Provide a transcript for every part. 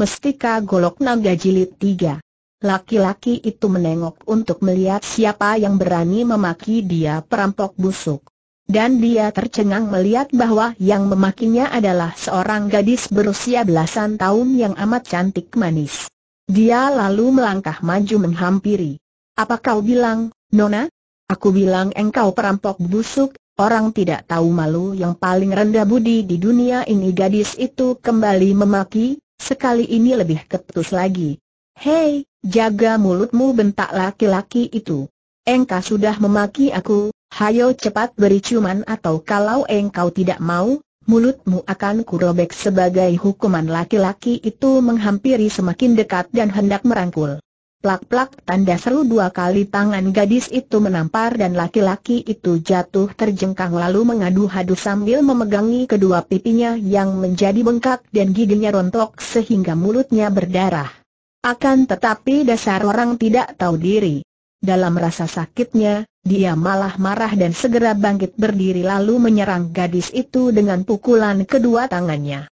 Mestika Golok Naga Jilid 3. Laki-laki itu menengok untuk melihat siapa yang berani memaki dia perampok busuk. Dan dia tercengang melihat bahwa yang memakinya adalah seorang gadis berusia belasan tahun yang amat cantik manis. Dia lalu melangkah maju menghampiri. Apa kau bilang, Nona? Aku bilang engkau perampok busuk, orang tidak tahu malu yang paling rendah budi di dunia ini gadis itu kembali memaki, Sekali ini lebih ketus lagi. Hei, jaga mulutmu bentak laki-laki itu. Engkau sudah memaki aku, hayo cepat beri ciuman atau kalau engkau tidak mau, mulutmu akan kurobek sebagai hukuman laki-laki itu menghampiri semakin dekat dan hendak merangkul. Plak-plak tanda seru dua kali tangan gadis itu menampar dan laki-laki itu jatuh terjengkang lalu mengadu-hadu sambil memegangi kedua pipinya yang menjadi bengkak dan giginya rontok sehingga mulutnya berdarah. Akan tetapi dasar orang tidak tahu diri. Dalam rasa sakitnya, dia malah marah dan segera bangkit berdiri lalu menyerang gadis itu dengan pukulan kedua tangannya.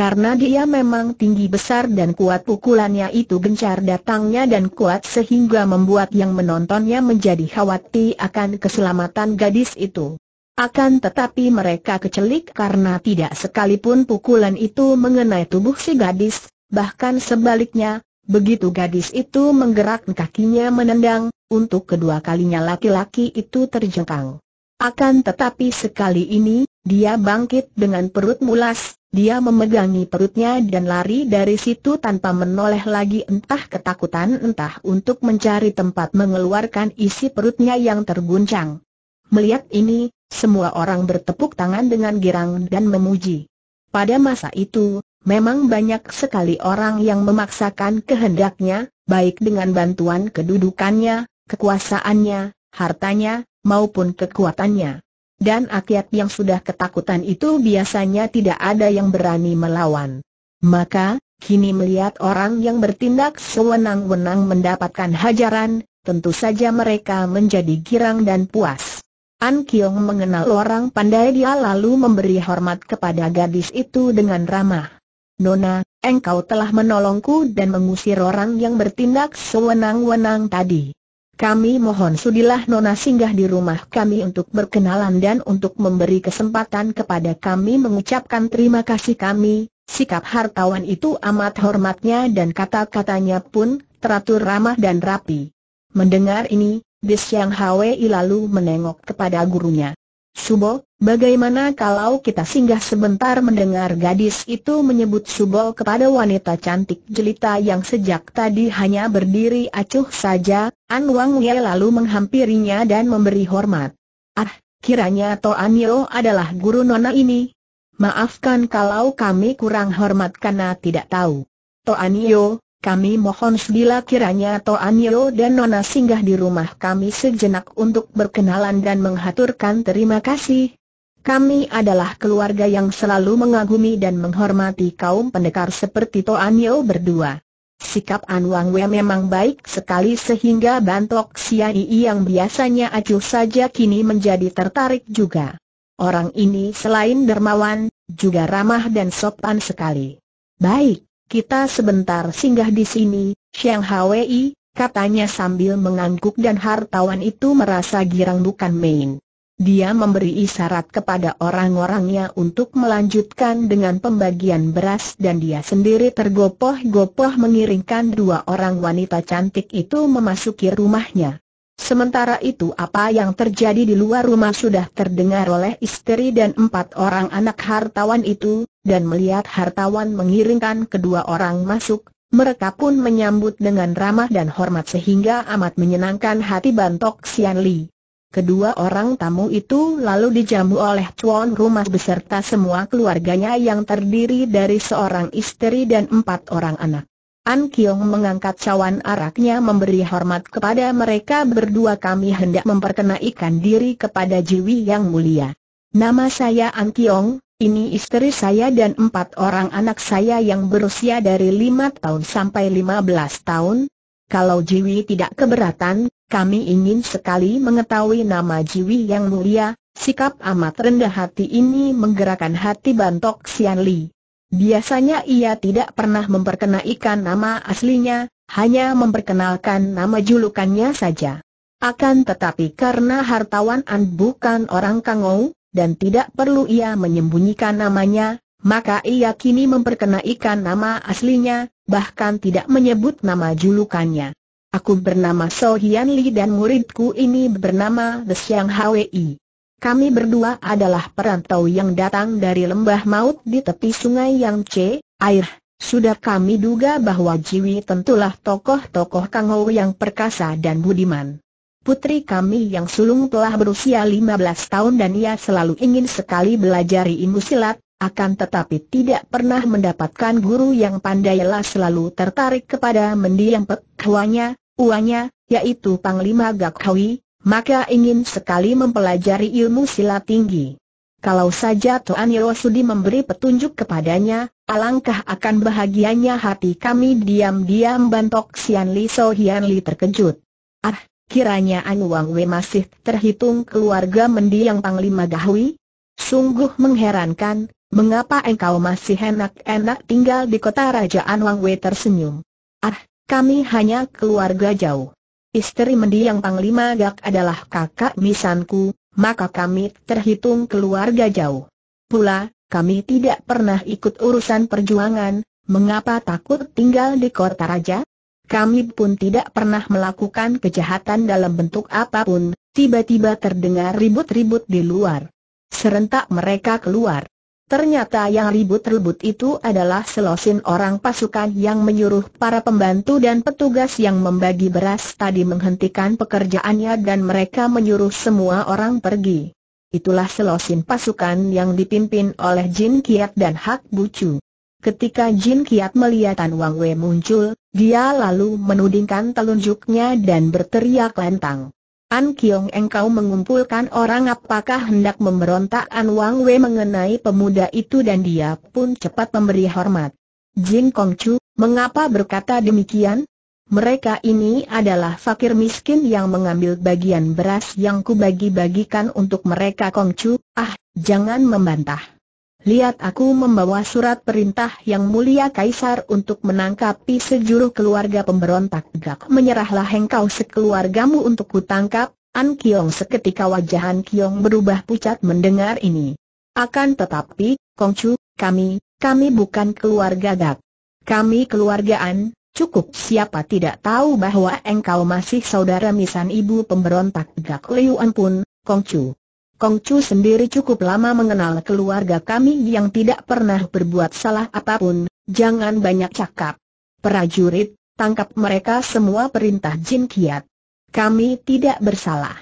Karena dia memang tinggi besar dan kuat pukulannya itu gencar datangnya dan kuat sehingga membuat yang menontonnya menjadi khawatir akan keselamatan gadis itu. Akan tetapi mereka kecelik karena tidak sekalipun pukulan itu mengenai tubuh si gadis, bahkan sebaliknya, begitu gadis itu menggerak kakinya menendang, untuk kedua kalinya laki-laki itu terjengkang. Akan tetapi sekali ini, dia bangkit dengan perut mulas, dia memegangi perutnya dan lari dari situ tanpa menoleh lagi entah ketakutan entah untuk mencari tempat mengeluarkan isi perutnya yang terguncang. Melihat ini, semua orang bertepuk tangan dengan girang dan memuji. Pada masa itu, memang banyak sekali orang yang memaksakan kehendaknya, baik dengan bantuan kedudukannya, kekuasaannya, hartanya, maupun kekuatannya dan akyat yang sudah ketakutan itu biasanya tidak ada yang berani melawan. Maka, kini melihat orang yang bertindak sewenang-wenang mendapatkan hajaran, tentu saja mereka menjadi girang dan puas. An Kiong mengenal orang pandai dia lalu memberi hormat kepada gadis itu dengan ramah. Nona, engkau telah menolongku dan mengusir orang yang bertindak sewenang-wenang tadi. Kami mohon sudilah Nona singgah di rumah kami untuk berkenalan dan untuk memberi kesempatan kepada kami mengucapkan terima kasih kami. Sikap hartawan itu amat hormatnya dan kata-katanya pun teratur ramah dan rapi. Mendengar ini, Desyang Yang Hwi lalu menengok kepada gurunya. Subo, bagaimana kalau kita singgah sebentar mendengar gadis itu menyebut Subo kepada wanita cantik jelita yang sejak tadi hanya berdiri acuh saja, An Wang Ye lalu menghampirinya dan memberi hormat. Ah, kiranya Toan Yeo adalah guru nona ini. Maafkan kalau kami kurang hormat karena tidak tahu. Toan Yeo, kami mohon bila kiranya Toan Yo dan Nona singgah di rumah kami sejenak untuk berkenalan dan menghaturkan terima kasih. Kami adalah keluarga yang selalu mengagumi dan menghormati kaum pendekar seperti Toan Yo berdua. Sikap An Wang Wei memang baik sekali sehingga Bantok Siai yang biasanya acuh saja kini menjadi tertarik juga. Orang ini selain dermawan, juga ramah dan sopan sekali. Baik, kita sebentar singgah di sini, Xiang Hwei, katanya sambil mengangguk dan hartawan itu merasa girang bukan main. Dia memberi isyarat kepada orang-orangnya untuk melanjutkan dengan pembagian beras dan dia sendiri tergopoh-gopoh mengiringkan dua orang wanita cantik itu memasuki rumahnya. Sementara itu apa yang terjadi di luar rumah sudah terdengar oleh istri dan empat orang anak hartawan itu, dan melihat hartawan mengiringkan kedua orang masuk, mereka pun menyambut dengan ramah dan hormat sehingga amat menyenangkan hati Bantok Sian Li. Kedua orang tamu itu lalu dijamu oleh tuan rumah beserta semua keluarganya yang terdiri dari seorang istri dan empat orang anak. An Kiong mengangkat cawan araknya memberi hormat kepada mereka berdua kami hendak memperkenaikan diri kepada Jiwi yang mulia. Nama saya An Kiong, ini istri saya dan empat orang anak saya yang berusia dari lima tahun sampai lima belas tahun. Kalau Jiwi tidak keberatan, kami ingin sekali mengetahui nama Jiwi yang mulia, sikap amat rendah hati ini menggerakkan hati Bantok Xianli. Biasanya ia tidak pernah memperkenaikan nama aslinya, hanya memperkenalkan nama julukannya saja. Akan tetapi karena hartawan An bukan orang Kangou, dan tidak perlu ia menyembunyikan namanya, maka ia kini memperkenaikan nama aslinya, bahkan tidak menyebut nama julukannya. Aku bernama So Hian Li dan muridku ini bernama Desyang Xiang Hwi. Kami berdua adalah perantau yang datang dari lembah maut di tepi sungai yang air. Sudah kami duga bahwa Jiwi tentulah tokoh-tokoh Kang yang perkasa dan budiman. Putri kami yang sulung telah berusia 15 tahun dan ia selalu ingin sekali belajar ilmu silat, akan tetapi tidak pernah mendapatkan guru yang pandailah selalu tertarik kepada mendiang pekhuanya, uanya, yaitu Panglima Gakhawi, maka ingin sekali mempelajari ilmu silat tinggi. Kalau saja Tuan Yosudi memberi petunjuk kepadanya, alangkah akan bahagianya hati kami diam-diam bantok Sian Li So Hian Li terkejut. Ah, kiranya An Wang Wei masih terhitung keluarga mendiang Panglima Gahui? Sungguh mengherankan, mengapa engkau masih enak-enak tinggal di kota Raja An Wang Wei tersenyum. Ah, kami hanya keluarga jauh. Istri mendiang Panglima Gak adalah kakak misanku, maka kami terhitung keluarga jauh. Pula, kami tidak pernah ikut urusan perjuangan, mengapa takut tinggal di kota raja? Kami pun tidak pernah melakukan kejahatan dalam bentuk apapun, tiba-tiba terdengar ribut-ribut di luar. Serentak mereka keluar. Ternyata yang ribut-ribut itu adalah selosin orang pasukan yang menyuruh para pembantu dan petugas yang membagi beras tadi menghentikan pekerjaannya dan mereka menyuruh semua orang pergi. Itulah selosin pasukan yang dipimpin oleh Jin Kiat dan Hak Bucu. Ketika Jin Kiat melihat Tan Wang Wei muncul, dia lalu menudingkan telunjuknya dan berteriak lantang. An Kiong engkau mengumpulkan orang apakah hendak memberontak An Wang Wei mengenai pemuda itu dan dia pun cepat memberi hormat. Jin Kong Chu, mengapa berkata demikian? Mereka ini adalah fakir miskin yang mengambil bagian beras yang kubagi-bagikan untuk mereka Kong Chu, ah, jangan membantah. Lihat aku membawa surat perintah yang mulia Kaisar untuk menangkapi sejuruh keluarga pemberontak gak menyerahlah hengkau sekeluargamu untuk kutangkap, An Kiong seketika wajah An Kiong berubah pucat mendengar ini. Akan tetapi, Kong Chu, kami, kami bukan keluarga gak. Kami keluargaan, cukup siapa tidak tahu bahwa engkau masih saudara misan ibu pemberontak gak An pun, Chu. Kong Chu sendiri cukup lama mengenal keluarga kami yang tidak pernah berbuat salah apapun, jangan banyak cakap. Prajurit, tangkap mereka semua perintah Jin Kiat. Kami tidak bersalah.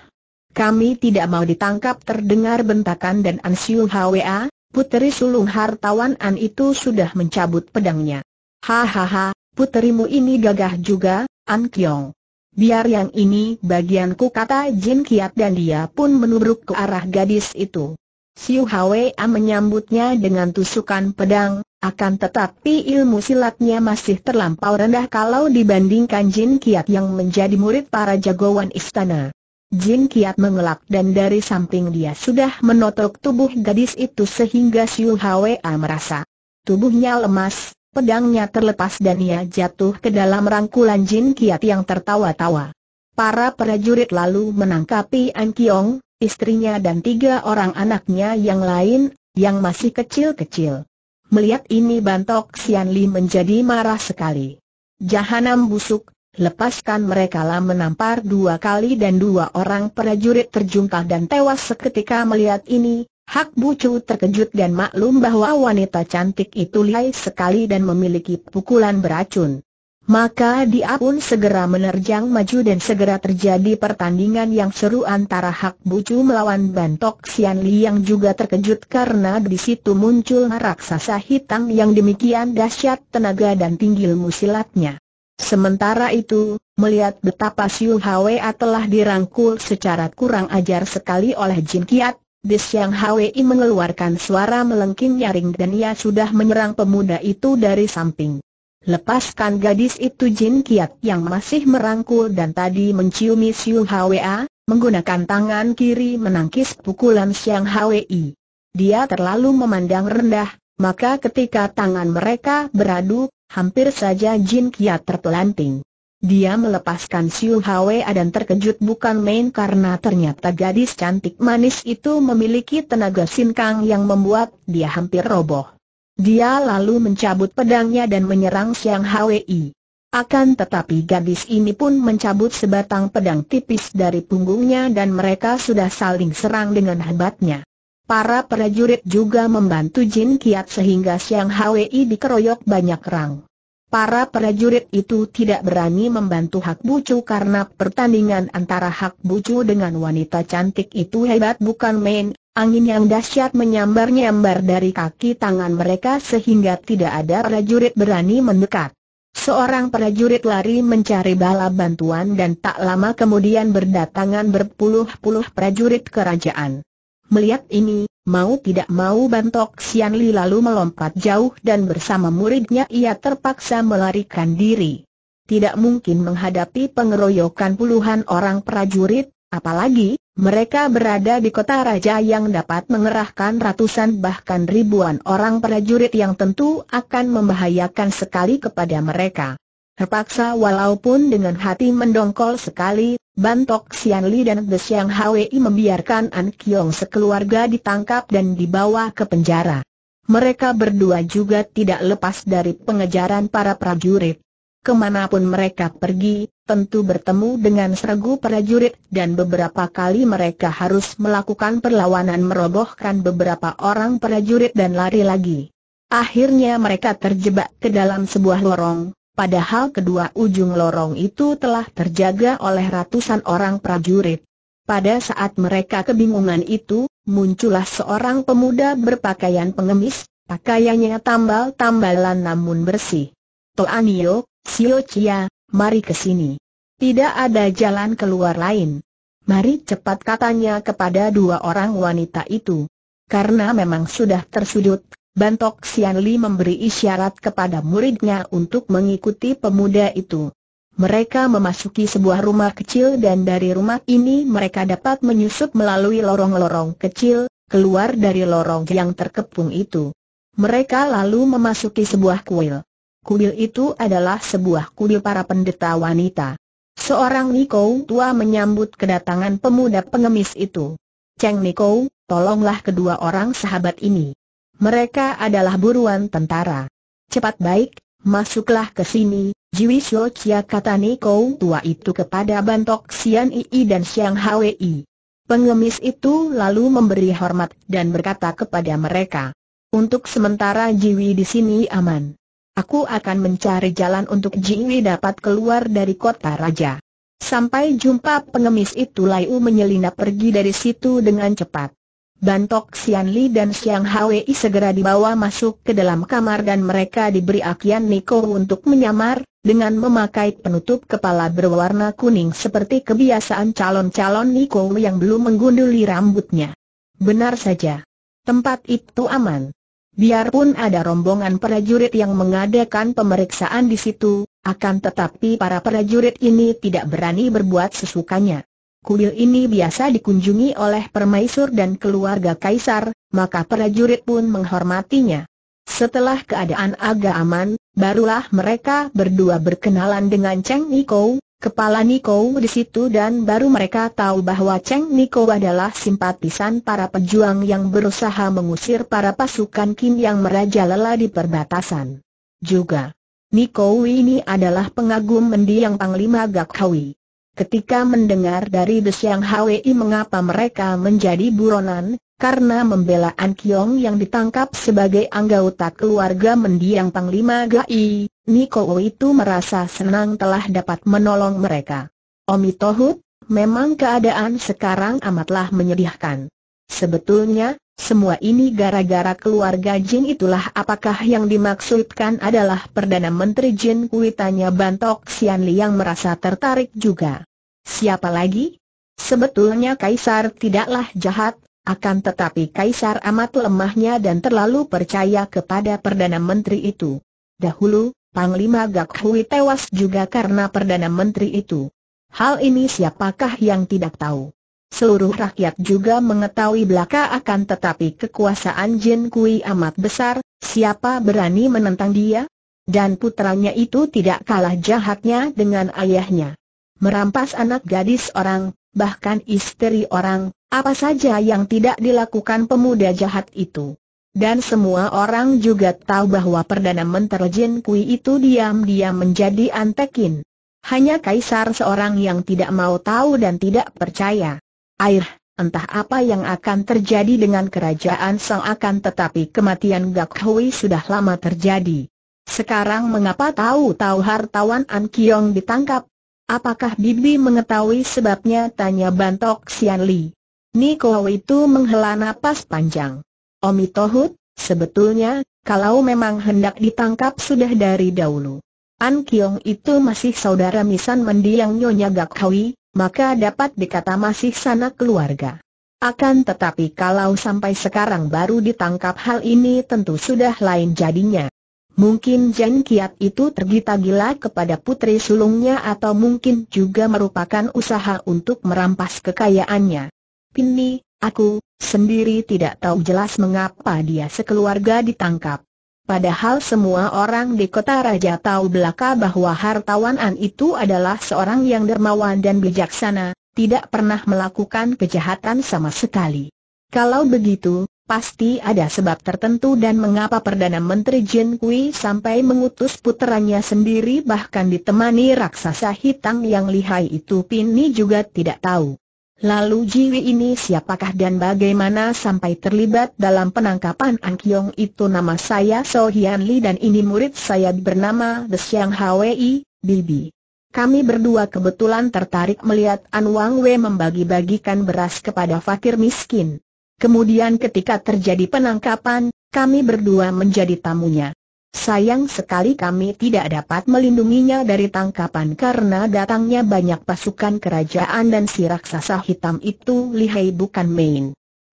Kami tidak mau ditangkap terdengar bentakan dan Ansiu Hwa, puteri sulung hartawan An itu sudah mencabut pedangnya. Hahaha, puterimu ini gagah juga, An Kiong. Biar yang ini bagianku kata Jin Kiat dan dia pun menubruk ke arah gadis itu. Siu Hwa menyambutnya dengan tusukan pedang, akan tetapi ilmu silatnya masih terlampau rendah kalau dibandingkan Jin Kiat yang menjadi murid para jagoan istana. Jin Kiat mengelak dan dari samping dia sudah menotok tubuh gadis itu sehingga Siu Hwa merasa tubuhnya lemas, pedangnya terlepas dan ia jatuh ke dalam rangkulan Jin Kiat yang tertawa-tawa. Para prajurit lalu menangkapi An Kiong, istrinya dan tiga orang anaknya yang lain, yang masih kecil-kecil. Melihat ini Bantok Sian Li menjadi marah sekali. Jahanam busuk, lepaskan mereka lah menampar dua kali dan dua orang prajurit terjungkal dan tewas seketika melihat ini, Hak Bucu terkejut dan maklum bahwa wanita cantik itu lihai sekali dan memiliki pukulan beracun. Maka dia pun segera menerjang maju dan segera terjadi pertandingan yang seru antara Hak Bucu melawan Bantok Sian Li yang juga terkejut karena di situ muncul raksasa hitam yang demikian dahsyat tenaga dan tinggi ilmu silatnya. Sementara itu, melihat betapa Siu Hwa telah dirangkul secara kurang ajar sekali oleh Jin Kiat, di Yang HWI mengeluarkan suara melengking nyaring dan ia sudah menyerang pemuda itu dari samping. Lepaskan gadis itu Jin Kiat yang masih merangkul dan tadi menciumi Siu HWA, menggunakan tangan kiri menangkis pukulan siang HWI. Dia terlalu memandang rendah, maka ketika tangan mereka beradu, hampir saja Jin Kiat terpelanting. Dia melepaskan Siu Hwa dan terkejut bukan main karena ternyata gadis cantik manis itu memiliki tenaga sinkang yang membuat dia hampir roboh. Dia lalu mencabut pedangnya dan menyerang Siang Hwi. Akan tetapi gadis ini pun mencabut sebatang pedang tipis dari punggungnya dan mereka sudah saling serang dengan hebatnya. Para prajurit juga membantu Jin Kiat sehingga Siang Hwi dikeroyok banyak orang. Para prajurit itu tidak berani membantu Hak Bucu karena pertandingan antara Hak Bucu dengan wanita cantik itu hebat bukan main, angin yang dahsyat menyambar-nyambar dari kaki tangan mereka sehingga tidak ada prajurit berani mendekat. Seorang prajurit lari mencari bala bantuan dan tak lama kemudian berdatangan berpuluh-puluh prajurit kerajaan. Melihat ini, Mau tidak mau bantok Sian Li lalu melompat jauh dan bersama muridnya ia terpaksa melarikan diri. Tidak mungkin menghadapi pengeroyokan puluhan orang prajurit, apalagi mereka berada di kota raja yang dapat mengerahkan ratusan bahkan ribuan orang prajurit yang tentu akan membahayakan sekali kepada mereka. Terpaksa walaupun dengan hati mendongkol sekali, Bantok Sian Li dan The Siang Hwi membiarkan An Kiong sekeluarga ditangkap dan dibawa ke penjara. Mereka berdua juga tidak lepas dari pengejaran para prajurit. Kemanapun mereka pergi, tentu bertemu dengan seragu prajurit dan beberapa kali mereka harus melakukan perlawanan merobohkan beberapa orang prajurit dan lari lagi. Akhirnya mereka terjebak ke dalam sebuah lorong, padahal kedua ujung lorong itu telah terjaga oleh ratusan orang prajurit. Pada saat mereka kebingungan itu, muncullah seorang pemuda berpakaian pengemis, pakaiannya tambal-tambalan namun bersih. Toanio, Sio Chia, mari ke sini. Tidak ada jalan keluar lain. Mari cepat katanya kepada dua orang wanita itu. Karena memang sudah tersudut, Bantok Sian Li memberi isyarat kepada muridnya untuk mengikuti pemuda itu. Mereka memasuki sebuah rumah kecil dan dari rumah ini mereka dapat menyusup melalui lorong-lorong kecil, keluar dari lorong yang terkepung itu. Mereka lalu memasuki sebuah kuil. Kuil itu adalah sebuah kuil para pendeta wanita. Seorang Niko tua menyambut kedatangan pemuda pengemis itu. Cheng Niko, tolonglah kedua orang sahabat ini. Mereka adalah buruan tentara. Cepat baik, masuklah ke sini, Jiwi Shou Chia kata Niko tua itu kepada Bantok Sian Ii dan Siang Hwi. Pengemis itu lalu memberi hormat dan berkata kepada mereka, untuk sementara Jiwi di sini aman. Aku akan mencari jalan untuk Jiwi dapat keluar dari kota raja. Sampai jumpa pengemis itu Lai U menyelinap pergi dari situ dengan cepat. Bantok Xian Li dan Xiang Hwei segera dibawa masuk ke dalam kamar dan mereka diberi akian Niko untuk menyamar, dengan memakai penutup kepala berwarna kuning seperti kebiasaan calon-calon Niko yang belum menggunduli rambutnya. Benar saja. Tempat itu aman. Biarpun ada rombongan prajurit yang mengadakan pemeriksaan di situ, akan tetapi para prajurit ini tidak berani berbuat sesukanya kuil ini biasa dikunjungi oleh permaisur dan keluarga kaisar, maka prajurit pun menghormatinya. Setelah keadaan agak aman, barulah mereka berdua berkenalan dengan Cheng Niko, kepala Niko di situ dan baru mereka tahu bahwa Cheng Niko adalah simpatisan para pejuang yang berusaha mengusir para pasukan Kim yang merajalela di perbatasan. Juga, Niko ini adalah pengagum mendiang Panglima Gakhawi. Ketika mendengar dari yang Hwi mengapa mereka menjadi buronan, karena membela An Kiong yang ditangkap sebagai anggota keluarga mendiang Panglima Gai, Niko itu merasa senang telah dapat menolong mereka. Omi Tohut, memang keadaan sekarang amatlah menyedihkan. Sebetulnya, semua ini gara-gara keluarga Jin itulah apakah yang dimaksudkan adalah Perdana Menteri Jin Kuitanya, Bantok Li yang merasa tertarik juga. Siapa lagi? Sebetulnya Kaisar tidaklah jahat, akan tetapi Kaisar amat lemahnya dan terlalu percaya kepada Perdana Menteri itu. Dahulu, Panglima Gak Hui tewas juga karena Perdana Menteri itu. Hal ini siapakah yang tidak tahu? Seluruh rakyat juga mengetahui belaka akan tetapi kekuasaan Jin Kui amat besar, siapa berani menentang dia? Dan putranya itu tidak kalah jahatnya dengan ayahnya merampas anak gadis orang, bahkan istri orang, apa saja yang tidak dilakukan pemuda jahat itu. Dan semua orang juga tahu bahwa Perdana Menteri Jin Kui itu diam-diam menjadi antekin. Hanya Kaisar seorang yang tidak mau tahu dan tidak percaya. Air, entah apa yang akan terjadi dengan kerajaan Sang akan tetapi kematian Gak Hui sudah lama terjadi. Sekarang mengapa tahu-tahu hartawan An Kiong ditangkap, Apakah Bibi mengetahui sebabnya? Tanya Bantok Sian Li. Niko itu menghela napas panjang. Omi Tohut, sebetulnya, kalau memang hendak ditangkap sudah dari dahulu. An Kiong itu masih saudara misan mendiang Nyonya Gak Hui, maka dapat dikata masih sanak keluarga. Akan tetapi kalau sampai sekarang baru ditangkap hal ini tentu sudah lain jadinya. Mungkin Jen Kiat itu tergila-gila kepada putri sulungnya atau mungkin juga merupakan usaha untuk merampas kekayaannya. Pini, aku, sendiri tidak tahu jelas mengapa dia sekeluarga ditangkap. Padahal semua orang di kota raja tahu belaka bahwa hartawan An itu adalah seorang yang dermawan dan bijaksana, tidak pernah melakukan kejahatan sama sekali. Kalau begitu, pasti ada sebab tertentu dan mengapa Perdana Menteri Jin Kui sampai mengutus puterannya sendiri bahkan ditemani raksasa hitam yang lihai itu Pini juga tidak tahu. Lalu Jiwi ini siapakah dan bagaimana sampai terlibat dalam penangkapan An Kiong itu nama saya So Hian Li dan ini murid saya bernama The Siang Hwi, Bibi. Kami berdua kebetulan tertarik melihat An Wang Wei membagi-bagikan beras kepada fakir miskin. Kemudian ketika terjadi penangkapan, kami berdua menjadi tamunya. Sayang sekali kami tidak dapat melindunginya dari tangkapan karena datangnya banyak pasukan kerajaan dan si raksasa hitam itu lihai bukan main.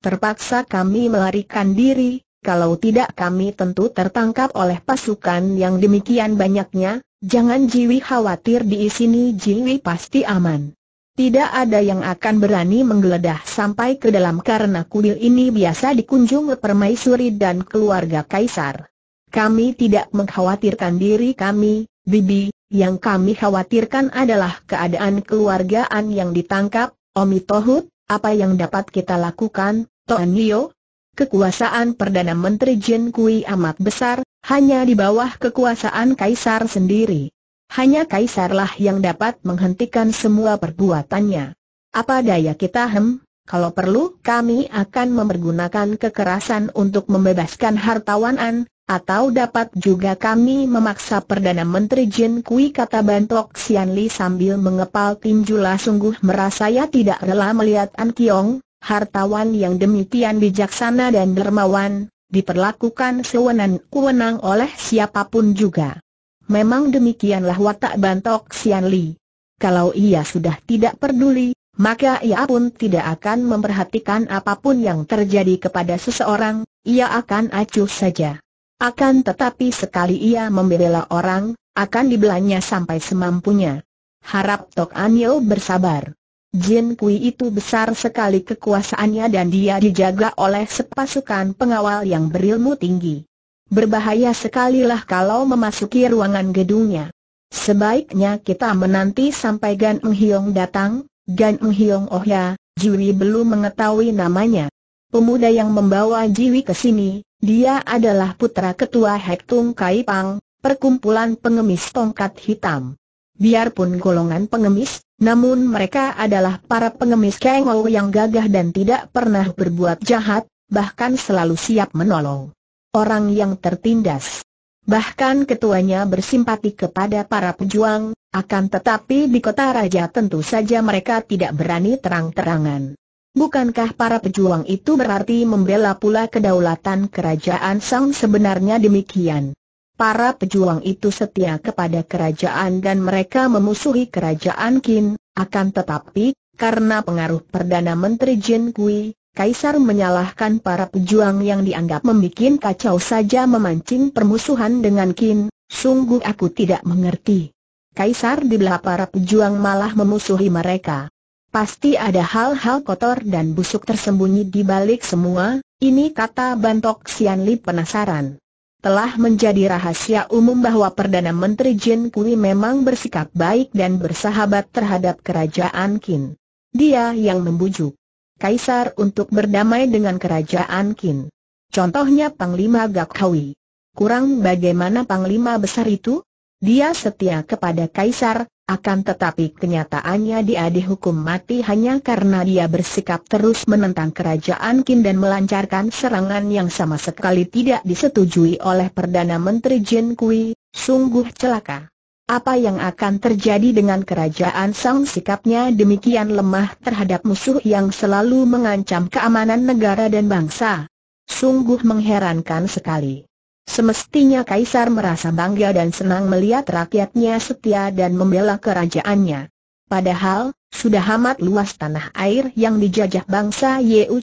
Terpaksa kami melarikan diri, kalau tidak kami tentu tertangkap oleh pasukan yang demikian banyaknya, jangan Jiwi khawatir di sini Jiwi pasti aman. Tidak ada yang akan berani menggeledah sampai ke dalam karena kuil ini biasa dikunjungi permaisuri dan keluarga kaisar. Kami tidak mengkhawatirkan diri kami, Bibi, yang kami khawatirkan adalah keadaan keluargaan yang ditangkap, Omi Tohut, apa yang dapat kita lakukan, Toan Liu? Kekuasaan Perdana Menteri Jin Kui amat besar, hanya di bawah kekuasaan Kaisar sendiri. Hanya Kaisarlah yang dapat menghentikan semua perbuatannya. Apa daya kita hem, kalau perlu kami akan memergunakan kekerasan untuk membebaskan hartawan hartawanan, atau dapat juga kami memaksa Perdana Menteri Jin Kui kata Bantok Sian Li sambil mengepal tinjula sungguh merasa ya tidak rela melihat An Kiong, hartawan yang demikian bijaksana dan dermawan, diperlakukan sewenang-wenang oleh siapapun juga. Memang demikianlah watak bantok Sian Li. Kalau ia sudah tidak peduli, maka ia pun tidak akan memperhatikan apapun yang terjadi kepada seseorang, ia akan acuh saja. Akan tetapi sekali ia membela orang, akan dibelanya sampai semampunya. Harap Tok Anio bersabar. Jin Kui itu besar sekali kekuasaannya dan dia dijaga oleh sepasukan pengawal yang berilmu tinggi. Berbahaya sekali lah kalau memasuki ruangan gedungnya. Sebaiknya kita menanti sampai Gan Eng datang, Gan Eng oh ya, Jiwi belum mengetahui namanya. Pemuda yang membawa Jiwi ke sini, dia adalah putra ketua Hektung Kai Pang, perkumpulan pengemis tongkat hitam. Biarpun golongan pengemis, namun mereka adalah para pengemis kengol yang gagah dan tidak pernah berbuat jahat, bahkan selalu siap menolong orang yang tertindas. Bahkan ketuanya bersimpati kepada para pejuang, akan tetapi di kota raja tentu saja mereka tidak berani terang-terangan. Bukankah para pejuang itu berarti membela pula kedaulatan kerajaan Sang sebenarnya demikian? Para pejuang itu setia kepada kerajaan dan mereka memusuhi kerajaan Qin, akan tetapi, karena pengaruh Perdana Menteri Jin Kui, Kaisar menyalahkan para pejuang yang dianggap membuat kacau saja memancing permusuhan dengan Kin, sungguh aku tidak mengerti. Kaisar di belah para pejuang malah memusuhi mereka. Pasti ada hal-hal kotor dan busuk tersembunyi di balik semua, ini kata Bantok Sianli penasaran. Telah menjadi rahasia umum bahwa Perdana Menteri Jin Kui memang bersikap baik dan bersahabat terhadap kerajaan Kin. Dia yang membujuk kaisar untuk berdamai dengan kerajaan Qin. Contohnya Panglima Gakhawi. Kurang bagaimana Panglima besar itu? Dia setia kepada kaisar, akan tetapi kenyataannya dia dihukum mati hanya karena dia bersikap terus menentang kerajaan Qin dan melancarkan serangan yang sama sekali tidak disetujui oleh Perdana Menteri Jin Kui, sungguh celaka. Apa yang akan terjadi dengan kerajaan Sang sikapnya demikian lemah terhadap musuh yang selalu mengancam keamanan negara dan bangsa? Sungguh mengherankan sekali. Semestinya Kaisar merasa bangga dan senang melihat rakyatnya setia dan membela kerajaannya. Padahal, sudah amat luas tanah air yang dijajah bangsa Yeu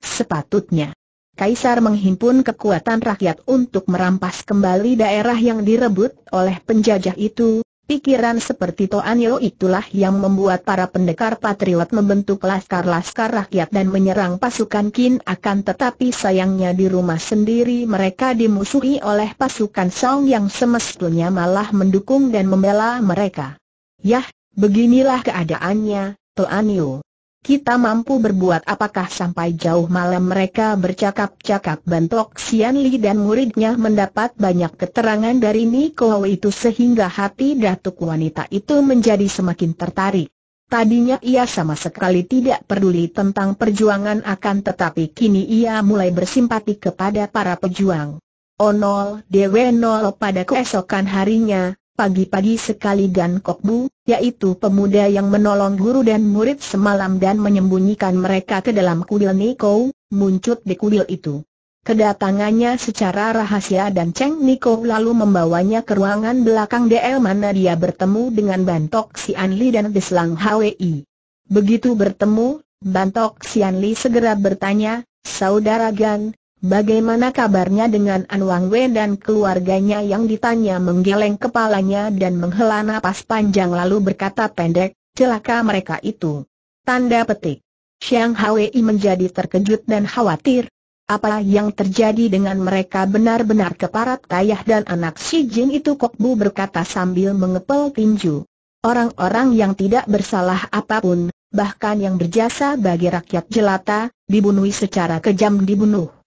Sepatutnya, Kaisar menghimpun kekuatan rakyat untuk merampas kembali daerah yang direbut oleh penjajah itu, pikiran seperti Toanyo itulah yang membuat para pendekar patriot membentuk laskar-laskar rakyat dan menyerang pasukan Qin akan tetapi sayangnya di rumah sendiri mereka dimusuhi oleh pasukan Song yang semestinya malah mendukung dan membela mereka. Yah, beginilah keadaannya, Toanyo. Kita mampu berbuat apakah sampai jauh malam mereka bercakap-cakap bentok Sian Li dan muridnya mendapat banyak keterangan dari Niko itu sehingga hati datuk wanita itu menjadi semakin tertarik. Tadinya ia sama sekali tidak peduli tentang perjuangan akan tetapi kini ia mulai bersimpati kepada para pejuang. Onol Dewe Nol pada keesokan harinya, pagi-pagi sekali Gan Kokbu, yaitu pemuda yang menolong guru dan murid semalam dan menyembunyikan mereka ke dalam kuil Niko, muncul di kuil itu. Kedatangannya secara rahasia dan Cheng Niko lalu membawanya ke ruangan belakang DL mana dia bertemu dengan Bantok Si Anli dan Deslang Hwi. Begitu bertemu, Bantok Si Anli segera bertanya, Saudara Gan, Bagaimana kabarnya dengan An Wang Wei dan keluarganya yang ditanya menggeleng kepalanya dan menghela napas panjang lalu berkata pendek, celaka mereka itu. Tanda petik. Xiang Hwei menjadi terkejut dan khawatir. Apa yang terjadi dengan mereka benar-benar keparat kayah dan anak si Jin itu Kokbu berkata sambil mengepel tinju. Orang-orang yang tidak bersalah apapun, bahkan yang berjasa bagi rakyat jelata, dibunuh secara kejam dibunuh.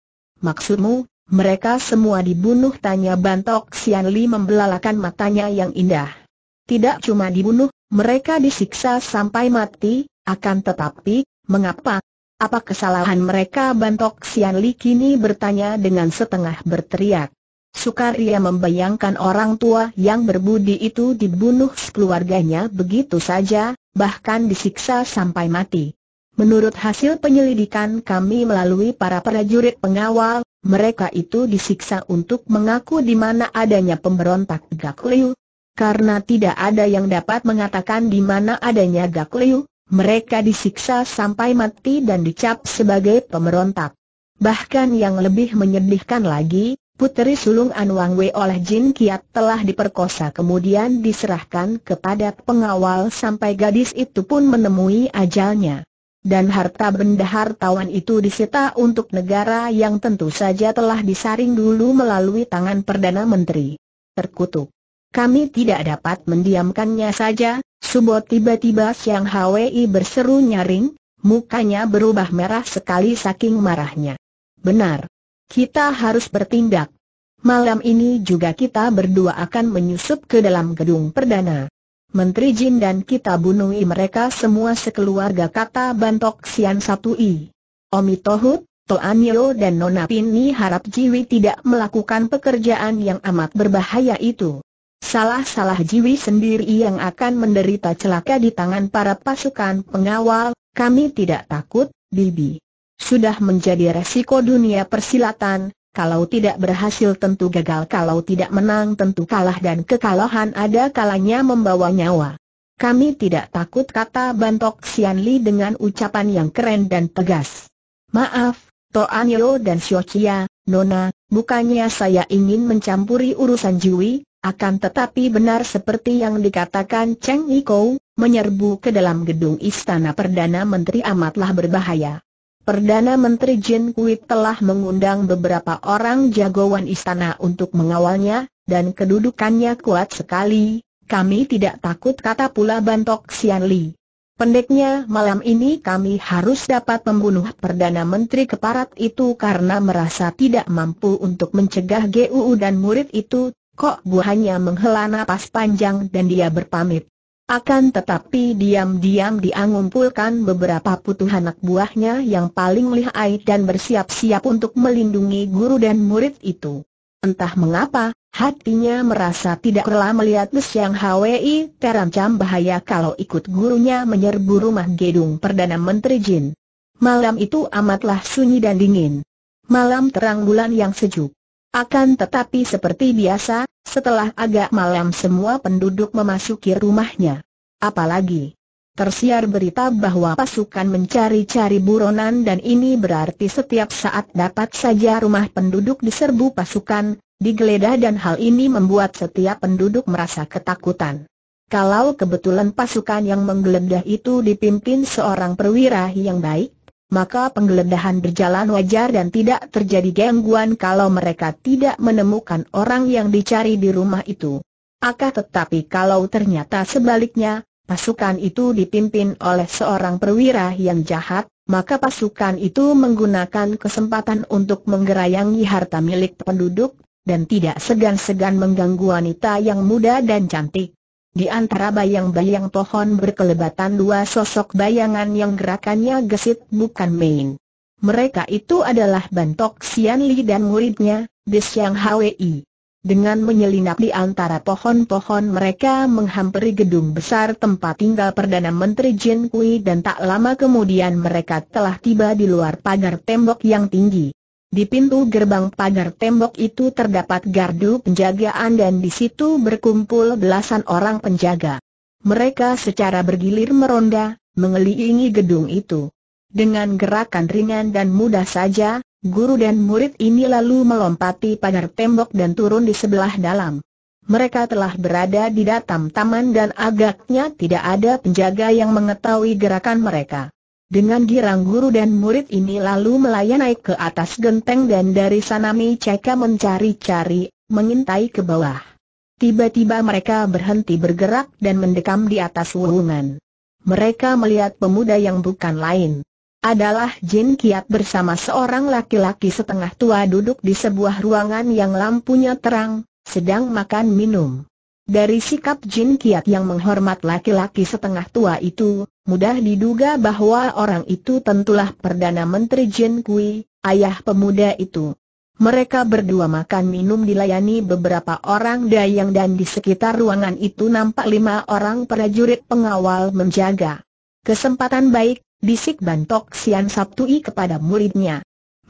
Maksudmu, mereka semua dibunuh? Tanya Bantok Sian Li membelalakan matanya yang indah. Tidak cuma dibunuh, mereka disiksa sampai mati, akan tetapi, mengapa? Apa kesalahan mereka? Bantok Sian Li kini bertanya dengan setengah berteriak. Sukaria membayangkan orang tua yang berbudi itu dibunuh sekeluarganya begitu saja, bahkan disiksa sampai mati. Menurut hasil penyelidikan kami melalui para prajurit pengawal, mereka itu disiksa untuk mengaku di mana adanya pemberontak Gak Karena tidak ada yang dapat mengatakan di mana adanya Gak mereka disiksa sampai mati dan dicap sebagai pemberontak. Bahkan yang lebih menyedihkan lagi, puteri sulung Anwang Wei oleh Jin Kiat telah diperkosa kemudian diserahkan kepada pengawal sampai gadis itu pun menemui ajalnya dan harta benda hartawan itu disita untuk negara yang tentu saja telah disaring dulu melalui tangan Perdana Menteri. Terkutuk. Kami tidak dapat mendiamkannya saja, Subot tiba-tiba Siang Hwi berseru nyaring, mukanya berubah merah sekali saking marahnya. Benar. Kita harus bertindak. Malam ini juga kita berdua akan menyusup ke dalam gedung Perdana. Menteri Jin dan kita bunuhi mereka semua sekeluarga kata Bantok Sian Satu I. Omi Tohut, dan Nona Pini harap Jiwi tidak melakukan pekerjaan yang amat berbahaya itu. Salah-salah Jiwi sendiri yang akan menderita celaka di tangan para pasukan pengawal, kami tidak takut, Bibi. Sudah menjadi resiko dunia persilatan, kalau tidak berhasil tentu gagal Kalau tidak menang tentu kalah dan kekalahan ada kalanya membawa nyawa Kami tidak takut kata Bantok Sian Li dengan ucapan yang keren dan tegas Maaf, Toan Yeo dan Xiao Chia, Nona, bukannya saya ingin mencampuri urusan Jui Akan tetapi benar seperti yang dikatakan Cheng Iko Menyerbu ke dalam gedung istana Perdana Menteri amatlah berbahaya Perdana Menteri Jin Kui telah mengundang beberapa orang jagoan istana untuk mengawalnya, dan kedudukannya kuat sekali, kami tidak takut kata pula Bantok Sian Li. Pendeknya malam ini kami harus dapat membunuh Perdana Menteri Keparat itu karena merasa tidak mampu untuk mencegah GUU dan murid itu, kok buahnya menghela napas panjang dan dia berpamit. Akan tetapi diam-diam diangumpulkan beberapa putu anak buahnya yang paling lihai dan bersiap-siap untuk melindungi guru dan murid itu. Entah mengapa, hatinya merasa tidak rela melihat Yang Hwi terancam bahaya kalau ikut gurunya menyerbu rumah gedung Perdana Menteri Jin. Malam itu amatlah sunyi dan dingin. Malam terang bulan yang sejuk. Akan tetapi seperti biasa, setelah agak malam semua penduduk memasuki rumahnya. Apalagi, tersiar berita bahwa pasukan mencari-cari buronan dan ini berarti setiap saat dapat saja rumah penduduk diserbu pasukan, digeledah dan hal ini membuat setiap penduduk merasa ketakutan. Kalau kebetulan pasukan yang menggeledah itu dipimpin seorang perwira yang baik, maka penggeledahan berjalan wajar dan tidak terjadi gangguan kalau mereka tidak menemukan orang yang dicari di rumah itu. Akah tetapi kalau ternyata sebaliknya, pasukan itu dipimpin oleh seorang perwira yang jahat, maka pasukan itu menggunakan kesempatan untuk menggerayangi harta milik penduduk, dan tidak segan-segan mengganggu wanita yang muda dan cantik. Di antara bayang-bayang pohon berkelebatan dua sosok bayangan yang gerakannya gesit bukan main. Mereka itu adalah Bantok Sian Li dan muridnya, Desyang Hwi. Dengan menyelinap di antara pohon-pohon mereka menghampiri gedung besar tempat tinggal Perdana Menteri Jin Kui dan tak lama kemudian mereka telah tiba di luar pagar tembok yang tinggi. Di pintu gerbang pagar tembok itu terdapat gardu penjagaan dan di situ berkumpul belasan orang penjaga. Mereka secara bergilir meronda, mengelilingi gedung itu. Dengan gerakan ringan dan mudah saja, guru dan murid ini lalu melompati pagar tembok dan turun di sebelah dalam. Mereka telah berada di datam taman dan agaknya tidak ada penjaga yang mengetahui gerakan mereka. Dengan girang guru dan murid ini lalu melayan naik ke atas genteng dan dari sana Mi Ceka mencari-cari, mengintai ke bawah. Tiba-tiba mereka berhenti bergerak dan mendekam di atas wuhungan. Mereka melihat pemuda yang bukan lain. Adalah Jin Kiat bersama seorang laki-laki setengah tua duduk di sebuah ruangan yang lampunya terang, sedang makan minum. Dari sikap Jin Kiat yang menghormat laki-laki setengah tua itu, Mudah diduga bahwa orang itu tentulah Perdana Menteri Jin Kui, ayah pemuda itu. Mereka berdua makan minum dilayani beberapa orang dayang dan di sekitar ruangan itu nampak lima orang prajurit pengawal menjaga. Kesempatan baik, bisik Bantok Sian Sabtui kepada muridnya.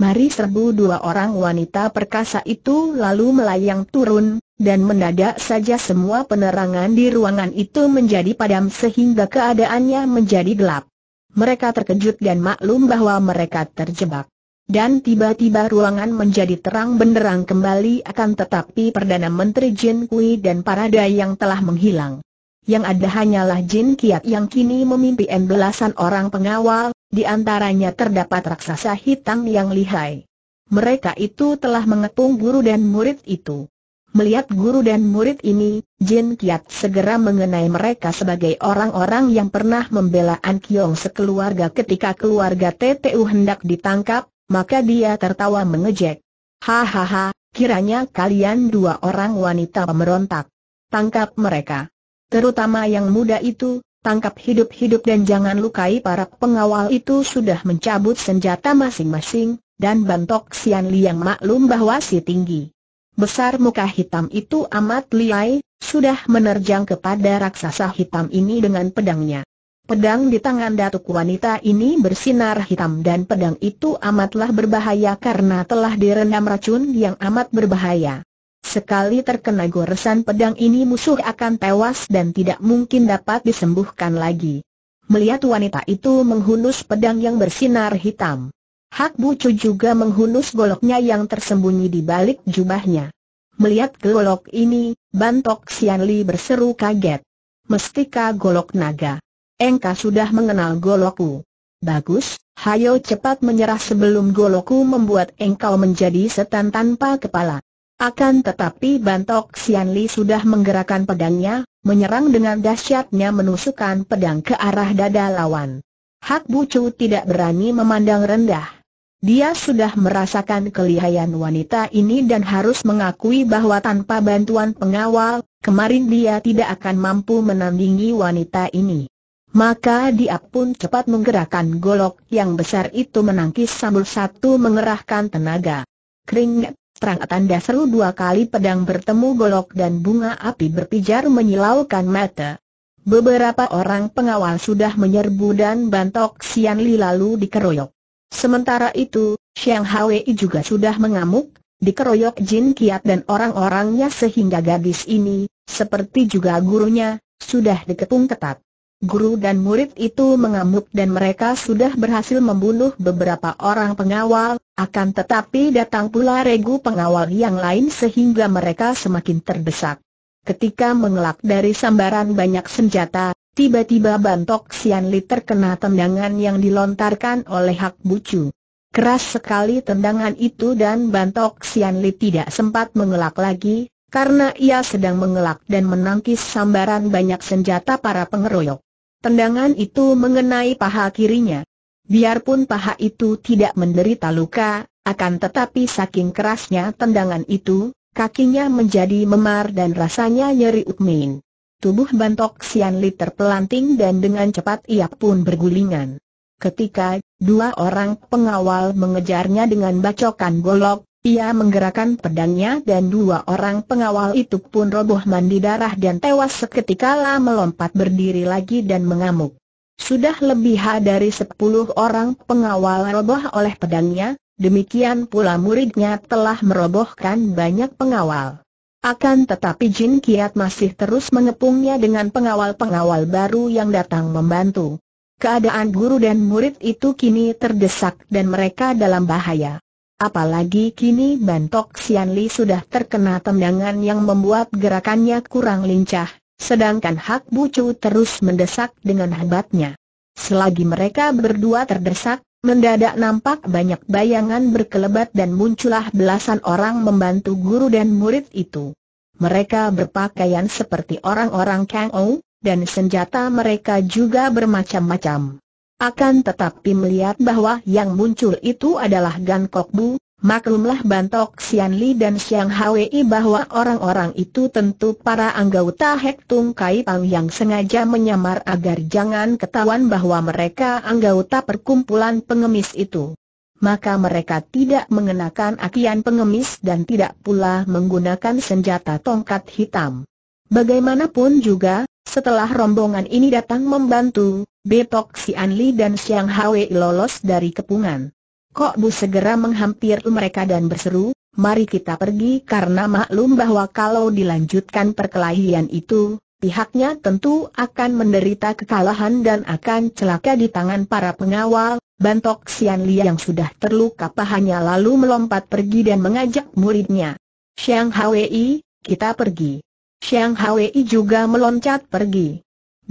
Mari serbu dua orang wanita perkasa itu lalu melayang turun, dan mendadak saja semua penerangan di ruangan itu menjadi padam sehingga keadaannya menjadi gelap. Mereka terkejut dan maklum bahwa mereka terjebak. Dan tiba-tiba ruangan menjadi terang benderang kembali akan tetapi Perdana Menteri Jin Kui dan para dayang yang telah menghilang. Yang ada hanyalah Jin Kiat yang kini memimpin belasan orang pengawal, di antaranya terdapat raksasa hitam yang lihai. Mereka itu telah mengepung guru dan murid itu. Melihat guru dan murid ini, Jin Kiat segera mengenai mereka sebagai orang-orang yang pernah membela An Kiong sekeluarga ketika keluarga TTU hendak ditangkap, maka dia tertawa mengejek. Hahaha, kiranya kalian dua orang wanita pemberontak. Tangkap mereka. Terutama yang muda itu, Tangkap hidup-hidup dan jangan lukai para pengawal itu sudah mencabut senjata masing-masing, dan bantok Sian Li yang maklum bahwa si tinggi. Besar muka hitam itu amat liai, sudah menerjang kepada raksasa hitam ini dengan pedangnya. Pedang di tangan datuk wanita ini bersinar hitam dan pedang itu amatlah berbahaya karena telah direndam racun yang amat berbahaya. Sekali terkena goresan pedang ini musuh akan tewas dan tidak mungkin dapat disembuhkan lagi. Melihat wanita itu menghunus pedang yang bersinar hitam. Hak Bucu juga menghunus goloknya yang tersembunyi di balik jubahnya. Melihat golok ini, Bantok Sianli berseru kaget. Mestika golok naga. Engka sudah mengenal golokku. Bagus, hayo cepat menyerah sebelum golokku membuat engkau menjadi setan tanpa kepala. Akan tetapi Bantok Sian Li sudah menggerakkan pedangnya, menyerang dengan dahsyatnya menusukkan pedang ke arah dada lawan. Hak Bucu tidak berani memandang rendah. Dia sudah merasakan kelihayan wanita ini dan harus mengakui bahwa tanpa bantuan pengawal, kemarin dia tidak akan mampu menandingi wanita ini. Maka dia pun cepat menggerakkan golok yang besar itu menangkis sambil satu mengerahkan tenaga. Kering perang tanda seru dua kali pedang bertemu golok dan bunga api berpijar menyilaukan mata. Beberapa orang pengawal sudah menyerbu dan bantok Xian Li lalu dikeroyok. Sementara itu, Xiang Hwei juga sudah mengamuk, dikeroyok Jin Kiat dan orang-orangnya sehingga gadis ini, seperti juga gurunya, sudah dikepung ketat. Guru dan murid itu mengamuk dan mereka sudah berhasil membunuh beberapa orang pengawal, akan tetapi datang pula regu pengawal yang lain sehingga mereka semakin terdesak. Ketika mengelak dari sambaran banyak senjata, tiba-tiba Bantok Sian terkena tendangan yang dilontarkan oleh Hak Bucu. Keras sekali tendangan itu dan Bantok Sian tidak sempat mengelak lagi, karena ia sedang mengelak dan menangkis sambaran banyak senjata para pengeroyok. Tendangan itu mengenai paha kirinya. Biarpun paha itu tidak menderita luka, akan tetapi saking kerasnya tendangan itu, kakinya menjadi memar dan rasanya nyeri ukmin. Tubuh bantok Sian Li terpelanting dan dengan cepat ia pun bergulingan. Ketika dua orang pengawal mengejarnya dengan bacokan golok, ia menggerakkan pedangnya dan dua orang pengawal itu pun roboh mandi darah dan tewas seketika lah melompat berdiri lagi dan mengamuk. Sudah lebih dari sepuluh orang pengawal roboh oleh pedangnya, demikian pula muridnya telah merobohkan banyak pengawal. Akan tetapi Jin Kiat masih terus mengepungnya dengan pengawal-pengawal baru yang datang membantu. Keadaan guru dan murid itu kini terdesak dan mereka dalam bahaya. Apalagi kini Bantok Sian Li sudah terkena tendangan yang membuat gerakannya kurang lincah, sedangkan Hak Bucu terus mendesak dengan hebatnya. Selagi mereka berdua terdesak, mendadak nampak banyak bayangan berkelebat dan muncullah belasan orang membantu guru dan murid itu. Mereka berpakaian seperti orang-orang Kang Ou, dan senjata mereka juga bermacam-macam. Akan tetapi melihat bahwa yang muncul itu adalah Gan Kok Bu, maklumlah Bantok Sian Li dan Siang Hwi bahwa orang-orang itu tentu para anggota Hek Tung Kai Pang yang sengaja menyamar agar jangan ketahuan bahwa mereka anggota perkumpulan pengemis itu. Maka mereka tidak mengenakan akian pengemis dan tidak pula menggunakan senjata tongkat hitam. Bagaimanapun juga, setelah rombongan ini datang membantu, Betok si Anli dan Siang Hwe lolos dari kepungan. Kok Bu segera menghampir mereka dan berseru, mari kita pergi karena maklum bahwa kalau dilanjutkan perkelahian itu, pihaknya tentu akan menderita kekalahan dan akan celaka di tangan para pengawal. Bantok Sian Li yang sudah terluka pahanya lalu melompat pergi dan mengajak muridnya. Xiang Hwei, kita pergi. Xiang Hwei juga meloncat pergi.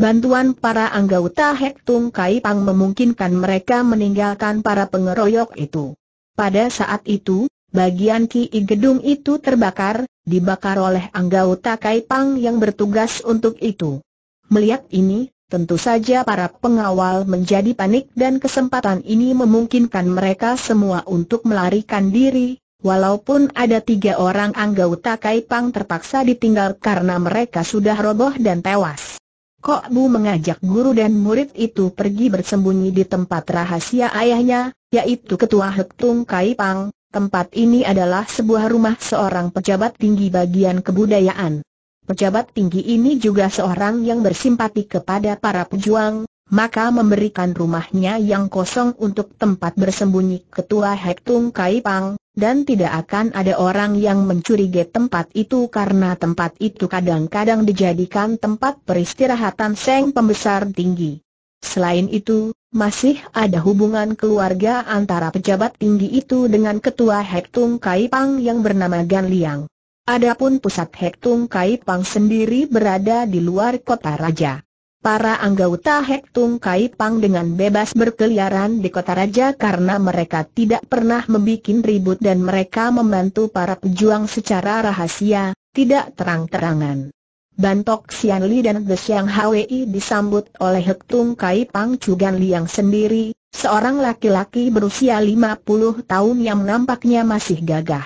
Bantuan para anggota Hek Tung Kai Pang memungkinkan mereka meninggalkan para pengeroyok itu. Pada saat itu, bagian Ki gedung itu terbakar, dibakar oleh anggota Kai Pang yang bertugas untuk itu. Melihat ini, tentu saja para pengawal menjadi panik dan kesempatan ini memungkinkan mereka semua untuk melarikan diri, Walaupun ada tiga orang anggota Kaipang terpaksa ditinggal karena mereka sudah roboh dan tewas. Kok Bu mengajak guru dan murid itu pergi bersembunyi di tempat rahasia ayahnya, yaitu Ketua Hektung Kai Pang. Tempat ini adalah sebuah rumah seorang pejabat tinggi bagian kebudayaan. Pejabat tinggi ini juga seorang yang bersimpati kepada para pejuang, maka memberikan rumahnya yang kosong untuk tempat bersembunyi Ketua Hektung Kai Pang, dan tidak akan ada orang yang mencurigai tempat itu karena tempat itu kadang-kadang dijadikan tempat peristirahatan seng pembesar tinggi. Selain itu, masih ada hubungan keluarga antara pejabat tinggi itu dengan ketua Hektung Kaipang yang bernama Gan Liang. Adapun pusat Hektung Kaipang sendiri berada di luar kota raja para anggota Hek Tung Kai Pang dengan bebas berkeliaran di kota raja karena mereka tidak pernah membuat ribut dan mereka membantu para pejuang secara rahasia, tidak terang-terangan. Bantok Sian Li dan The Siang Hwi disambut oleh Hek Tung Kai Pang Cugan Liang sendiri, seorang laki-laki berusia 50 tahun yang nampaknya masih gagah.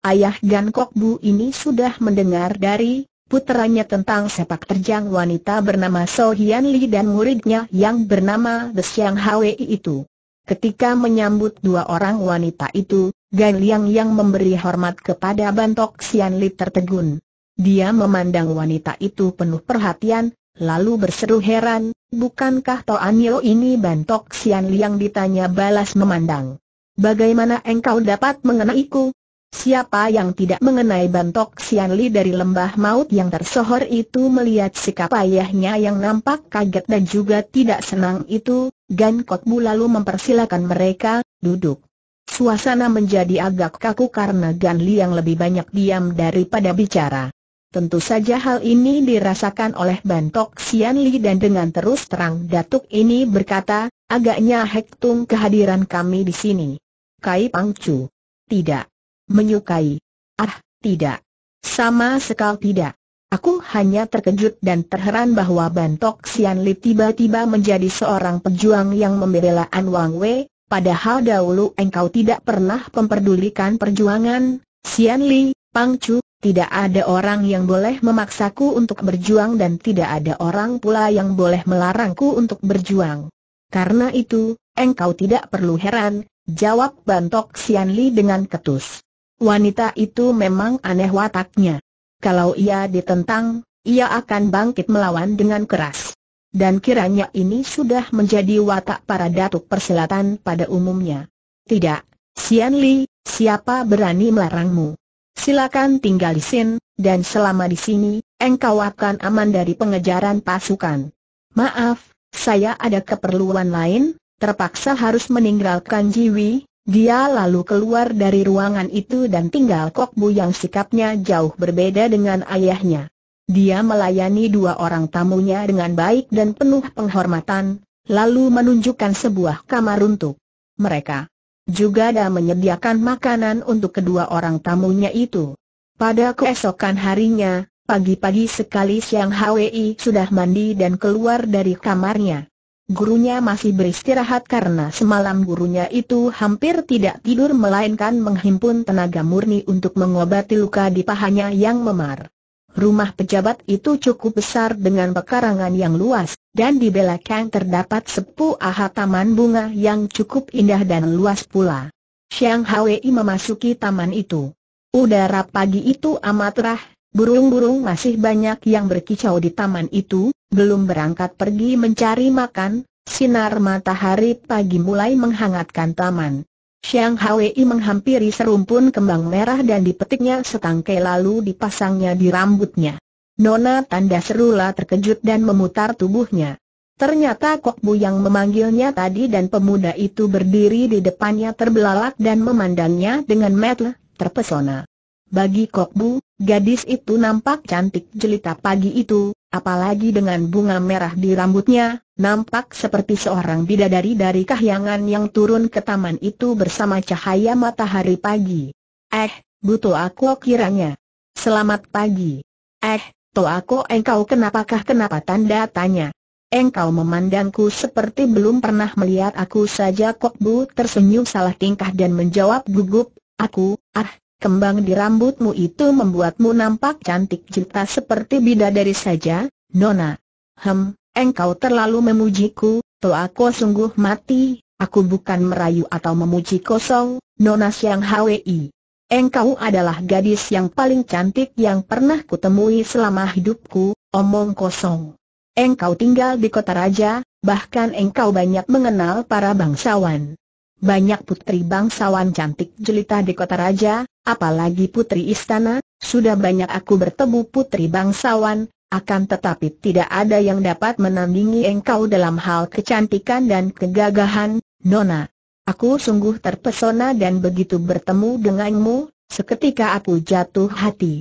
Ayah Gan Kok Bu ini sudah mendengar dari puteranya tentang sepak terjang wanita bernama So Hian Li dan muridnya yang bernama The Xiang Hwi itu. Ketika menyambut dua orang wanita itu, Gan Liang yang memberi hormat kepada Bantok Sian Li tertegun. Dia memandang wanita itu penuh perhatian, lalu berseru heran, bukankah To Yo ini Bantok Sian Li yang ditanya balas memandang. Bagaimana engkau dapat mengenaiku? Siapa yang tidak mengenai bantok Sianli dari lembah maut yang tersohor itu melihat sikap ayahnya yang nampak kaget dan juga tidak senang itu, Gan Kotbu lalu mempersilakan mereka, duduk. Suasana menjadi agak kaku karena Gan Li yang lebih banyak diam daripada bicara. Tentu saja hal ini dirasakan oleh Bantok Sianli dan dengan terus terang Datuk ini berkata, agaknya hektung kehadiran kami di sini. Kai Pangcu. Tidak. Menyukai. Ah, tidak. Sama sekali tidak. Aku hanya terkejut dan terheran bahwa Bantok Sian Li tiba-tiba menjadi seorang pejuang yang membela An Wang Wei, padahal dahulu engkau tidak pernah memperdulikan perjuangan, Sian Li, Pang Chu, tidak ada orang yang boleh memaksaku untuk berjuang dan tidak ada orang pula yang boleh melarangku untuk berjuang. Karena itu, engkau tidak perlu heran, jawab Bantok Sian Li dengan ketus. Wanita itu memang aneh wataknya. Kalau ia ditentang, ia akan bangkit melawan dengan keras. Dan kiranya ini sudah menjadi watak para datuk perselatan pada umumnya. Tidak, Sian Li, siapa berani melarangmu? Silakan tinggal di sini, dan selama di sini, engkau akan aman dari pengejaran pasukan. Maaf, saya ada keperluan lain, terpaksa harus meninggalkan Jiwi, dia lalu keluar dari ruangan itu dan tinggal Kok Bu yang sikapnya jauh berbeda dengan ayahnya. Dia melayani dua orang tamunya dengan baik dan penuh penghormatan, lalu menunjukkan sebuah kamar untuk mereka. Juga ada menyediakan makanan untuk kedua orang tamunya itu. Pada keesokan harinya, pagi-pagi sekali Siang Hwi sudah mandi dan keluar dari kamarnya. Gurunya masih beristirahat karena semalam gurunya itu hampir tidak tidur melainkan menghimpun tenaga murni untuk mengobati luka di pahanya yang memar. Rumah pejabat itu cukup besar dengan pekarangan yang luas, dan di belakang terdapat sepuh aha taman bunga yang cukup indah dan luas pula. Xiang Hwi memasuki taman itu. Udara pagi itu amat rah, Burung-burung masih banyak yang berkicau di taman itu, belum berangkat pergi mencari makan, sinar matahari pagi mulai menghangatkan taman. Xiang Hwei menghampiri serumpun kembang merah dan dipetiknya setangkai lalu dipasangnya di rambutnya. Nona tanda serula terkejut dan memutar tubuhnya. Ternyata Kok Bu yang memanggilnya tadi dan pemuda itu berdiri di depannya terbelalak dan memandangnya dengan metel, terpesona. Bagi Kokbu, gadis itu nampak cantik jelita pagi itu, apalagi dengan bunga merah di rambutnya, nampak seperti seorang bidadari dari kahyangan yang turun ke taman itu bersama cahaya matahari pagi. Eh, butuh aku kiranya. Selamat pagi. Eh, aku engkau kenapakah kenapa tanda tanya. Engkau memandangku seperti belum pernah melihat aku saja Kokbu tersenyum salah tingkah dan menjawab gugup, aku, ah, kembang di rambutmu itu membuatmu nampak cantik juta seperti bidadari saja, Nona. Hem, engkau terlalu memujiku, toh aku sungguh mati, aku bukan merayu atau memuji kosong, Nona Siang Hwi. Engkau adalah gadis yang paling cantik yang pernah kutemui selama hidupku, omong kosong. Engkau tinggal di kota raja, bahkan engkau banyak mengenal para bangsawan banyak putri bangsawan cantik jelita di kota raja, apalagi putri istana, sudah banyak aku bertemu putri bangsawan, akan tetapi tidak ada yang dapat menandingi engkau dalam hal kecantikan dan kegagahan, Nona. Aku sungguh terpesona dan begitu bertemu denganmu, seketika aku jatuh hati.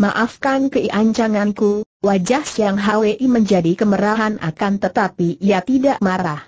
Maafkan keiancanganku, wajah Siang Hwi menjadi kemerahan akan tetapi ia tidak marah.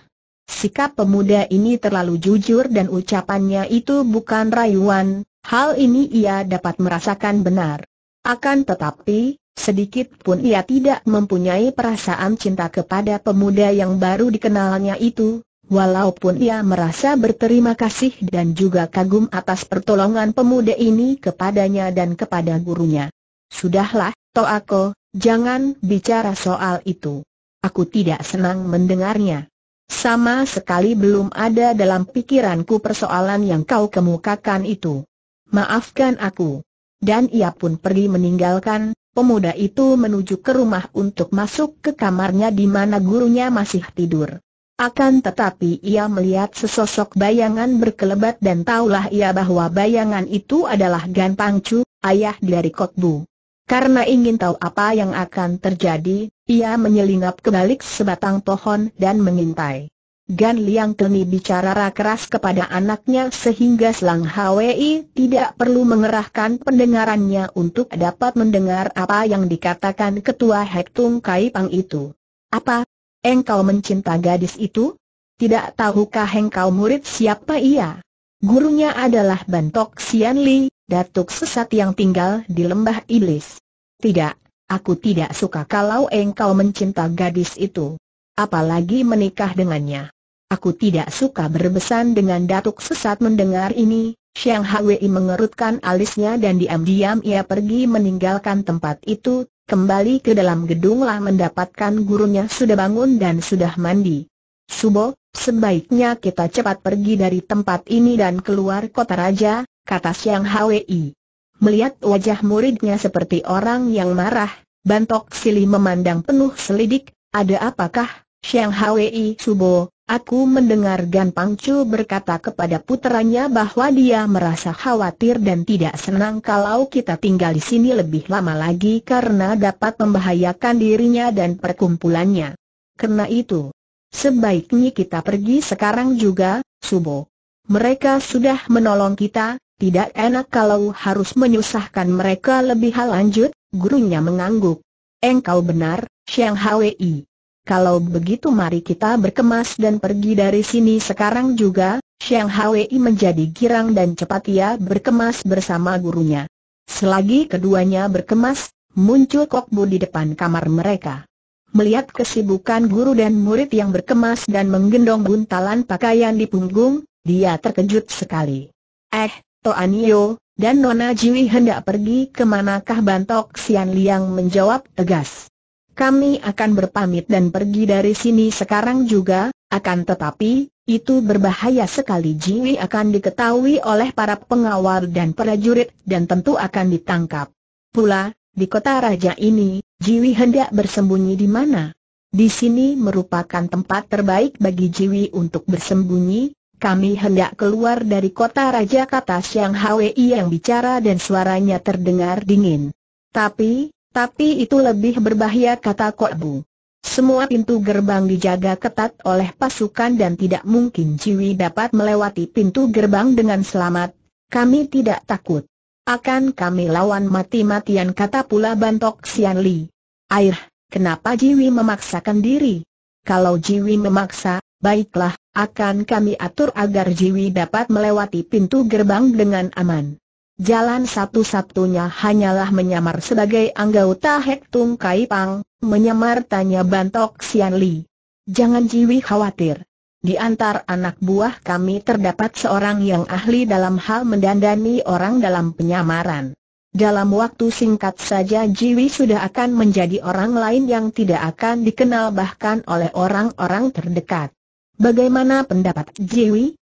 Sikap pemuda ini terlalu jujur dan ucapannya itu bukan rayuan, hal ini ia dapat merasakan benar. Akan tetapi, sedikit pun ia tidak mempunyai perasaan cinta kepada pemuda yang baru dikenalnya itu, walaupun ia merasa berterima kasih dan juga kagum atas pertolongan pemuda ini kepadanya dan kepada gurunya. Sudahlah, Toako, jangan bicara soal itu. Aku tidak senang mendengarnya. Sama sekali belum ada dalam pikiranku persoalan yang kau kemukakan itu. Maafkan aku. Dan ia pun pergi meninggalkan, pemuda itu menuju ke rumah untuk masuk ke kamarnya di mana gurunya masih tidur. Akan tetapi ia melihat sesosok bayangan berkelebat dan taulah ia bahwa bayangan itu adalah Gan Pangcu, ayah dari Kotbu. Karena ingin tahu apa yang akan terjadi, ia menyelinap ke balik sebatang pohon dan mengintai. Gan Liang Keni bicara keras kepada anaknya sehingga Selang Hwi tidak perlu mengerahkan pendengarannya untuk dapat mendengar apa yang dikatakan ketua Hektung Kai Pang itu. Apa? Engkau mencinta gadis itu? Tidak tahukah engkau murid siapa ia? Gurunya adalah Bantok Sian Li, datuk sesat yang tinggal di lembah iblis. Tidak, aku tidak suka kalau engkau mencinta gadis itu. Apalagi menikah dengannya. Aku tidak suka berbesan dengan datuk sesat mendengar ini, Xiang Hwei mengerutkan alisnya dan diam-diam ia pergi meninggalkan tempat itu, kembali ke dalam gedung lah mendapatkan gurunya sudah bangun dan sudah mandi. Subo, sebaiknya kita cepat pergi dari tempat ini dan keluar kota raja, kata Xiang Hwei. Melihat wajah muridnya seperti orang yang marah, Bantok Sili memandang penuh selidik, ada apakah, Siang Hwi Subo, aku mendengar Gan Pangcu berkata kepada puteranya bahwa dia merasa khawatir dan tidak senang kalau kita tinggal di sini lebih lama lagi karena dapat membahayakan dirinya dan perkumpulannya. Karena itu, sebaiknya kita pergi sekarang juga, Subo. Mereka sudah menolong kita, tidak enak kalau harus menyusahkan mereka lebih hal lanjut, gurunya mengangguk. Engkau benar, Xiang Hwi. Kalau begitu mari kita berkemas dan pergi dari sini sekarang juga, Xiang Hwi menjadi girang dan cepat ia berkemas bersama gurunya. Selagi keduanya berkemas, muncul Kok Bu di depan kamar mereka. Melihat kesibukan guru dan murid yang berkemas dan menggendong buntalan pakaian di punggung, dia terkejut sekali. Eh, Toan Yo, dan Nona Jiwi hendak pergi ke manakah Bantok Sian Liang menjawab tegas. Kami akan berpamit dan pergi dari sini sekarang juga, akan tetapi, itu berbahaya sekali Jiwi akan diketahui oleh para pengawal dan prajurit dan tentu akan ditangkap. Pula, di kota raja ini, Jiwi hendak bersembunyi di mana? Di sini merupakan tempat terbaik bagi Jiwi untuk bersembunyi, kami hendak keluar dari kota raja kata Siang Hwi yang bicara dan suaranya terdengar dingin. Tapi, tapi itu lebih berbahaya kata Kokbu. Semua pintu gerbang dijaga ketat oleh pasukan dan tidak mungkin Jiwi dapat melewati pintu gerbang dengan selamat. Kami tidak takut. Akan kami lawan mati-matian kata pula bantok Sian Li. Air, kenapa Jiwi memaksakan diri? Kalau Jiwi memaksa, baiklah, akan kami atur agar Jiwi dapat melewati pintu gerbang dengan aman. Jalan satu-satunya hanyalah menyamar sebagai anggota Hek Tung Kai Pang, menyamar tanya Bantok Sian Li. Jangan Jiwi khawatir. Di antar anak buah kami terdapat seorang yang ahli dalam hal mendandani orang dalam penyamaran. Dalam waktu singkat saja Jiwi sudah akan menjadi orang lain yang tidak akan dikenal bahkan oleh orang-orang terdekat. Bagaimana pendapat Jiwi?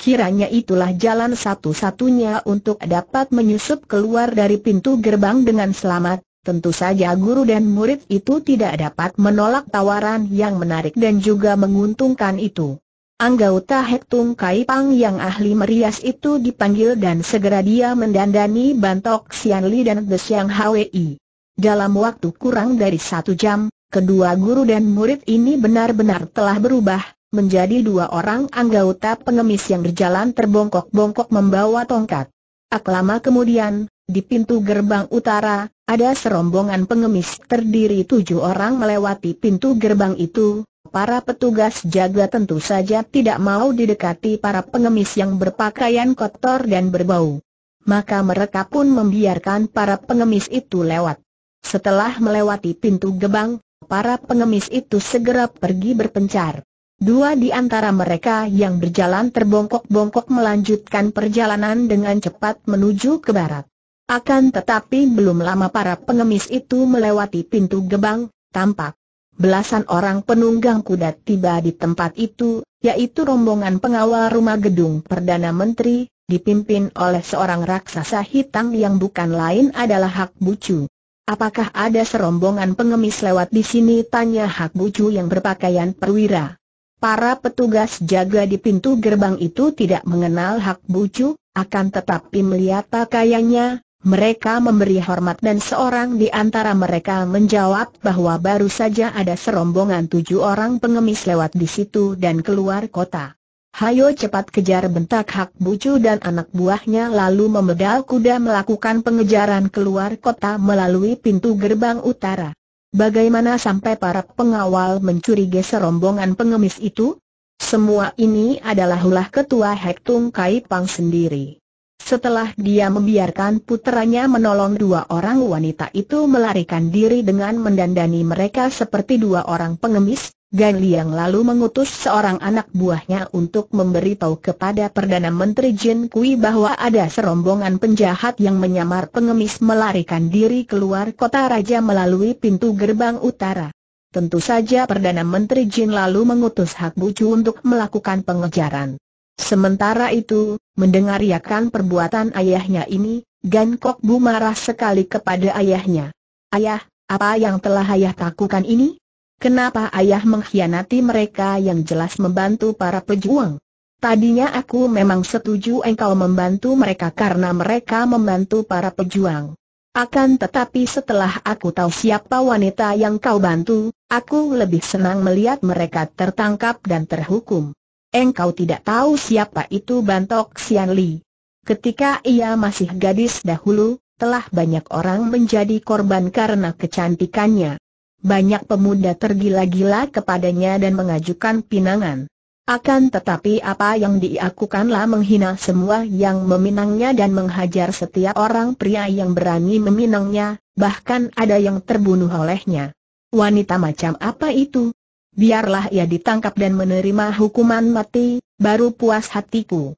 Kiranya itulah jalan satu-satunya untuk dapat menyusup keluar dari pintu gerbang dengan selamat. Tentu saja guru dan murid itu tidak dapat menolak tawaran yang menarik dan juga menguntungkan itu. Anggota Hektung Pang yang ahli merias itu dipanggil dan segera dia mendandani bantok Xianli dan The Siang Hwi. Dalam waktu kurang dari satu jam, kedua guru dan murid ini benar-benar telah berubah, menjadi dua orang anggota pengemis yang berjalan terbongkok-bongkok membawa tongkat. Tak kemudian, di pintu gerbang utara, ada serombongan pengemis terdiri tujuh orang melewati pintu gerbang itu. Para petugas jaga tentu saja tidak mau didekati para pengemis yang berpakaian kotor dan berbau. Maka mereka pun membiarkan para pengemis itu lewat. Setelah melewati pintu gerbang, para pengemis itu segera pergi berpencar. Dua di antara mereka yang berjalan terbongkok-bongkok melanjutkan perjalanan dengan cepat menuju ke barat. Akan tetapi belum lama para pengemis itu melewati pintu gebang, tampak. Belasan orang penunggang kuda tiba di tempat itu, yaitu rombongan pengawal rumah gedung Perdana Menteri, dipimpin oleh seorang raksasa hitam yang bukan lain adalah Hak Bucu. Apakah ada serombongan pengemis lewat di sini? Tanya Hak Bucu yang berpakaian perwira. Para petugas jaga di pintu gerbang itu tidak mengenal Hak Bucu, akan tetapi melihat pakaiannya, mereka memberi hormat dan seorang di antara mereka menjawab bahwa baru saja ada serombongan tujuh orang pengemis lewat di situ dan keluar kota. Hayo cepat kejar bentak Hak Bucu dan anak buahnya lalu memedal kuda melakukan pengejaran keluar kota melalui pintu gerbang utara. Bagaimana sampai para pengawal mencurigai serombongan pengemis itu? Semua ini adalah ulah ketua Hektung Kai Pang sendiri. Setelah dia membiarkan putranya menolong dua orang wanita itu melarikan diri dengan mendandani mereka seperti dua orang pengemis, Gan Liang lalu mengutus seorang anak buahnya untuk memberitahu kepada Perdana Menteri Jin Kui bahwa ada serombongan penjahat yang menyamar pengemis melarikan diri keluar kota raja melalui pintu gerbang utara. Tentu saja Perdana Menteri Jin lalu mengutus Hak Bucu untuk melakukan pengejaran. Sementara itu, mendengar yakan perbuatan ayahnya ini, Gan Kok Bu marah sekali kepada ayahnya. Ayah, apa yang telah ayah lakukan ini? Kenapa ayah mengkhianati mereka yang jelas membantu para pejuang? Tadinya aku memang setuju engkau membantu mereka karena mereka membantu para pejuang. Akan tetapi setelah aku tahu siapa wanita yang kau bantu, aku lebih senang melihat mereka tertangkap dan terhukum. Engkau tidak tahu siapa itu bantok Sian Li. Ketika ia masih gadis dahulu, telah banyak orang menjadi korban karena kecantikannya banyak pemuda tergila-gila kepadanya dan mengajukan pinangan. Akan tetapi apa yang diakukanlah menghina semua yang meminangnya dan menghajar setiap orang pria yang berani meminangnya, bahkan ada yang terbunuh olehnya. Wanita macam apa itu? Biarlah ia ditangkap dan menerima hukuman mati, baru puas hatiku.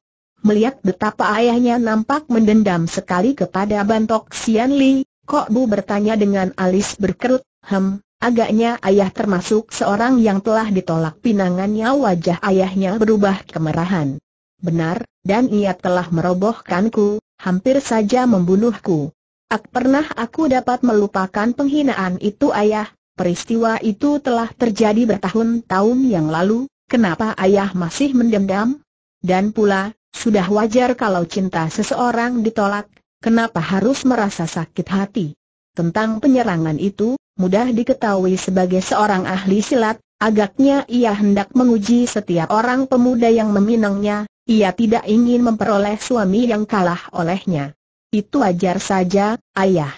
Melihat betapa ayahnya nampak mendendam sekali kepada Bantok Sian Li, Kok Bu bertanya dengan alis berkerut, hem, Agaknya ayah termasuk seorang yang telah ditolak pinangannya wajah ayahnya berubah kemerahan. Benar, dan ia telah merobohkanku, hampir saja membunuhku. Ak pernah aku dapat melupakan penghinaan itu ayah, peristiwa itu telah terjadi bertahun-tahun yang lalu, kenapa ayah masih mendendam? Dan pula, sudah wajar kalau cinta seseorang ditolak, kenapa harus merasa sakit hati? Tentang penyerangan itu, mudah diketahui sebagai seorang ahli silat, agaknya ia hendak menguji setiap orang pemuda yang meminangnya, ia tidak ingin memperoleh suami yang kalah olehnya. Itu ajar saja, ayah.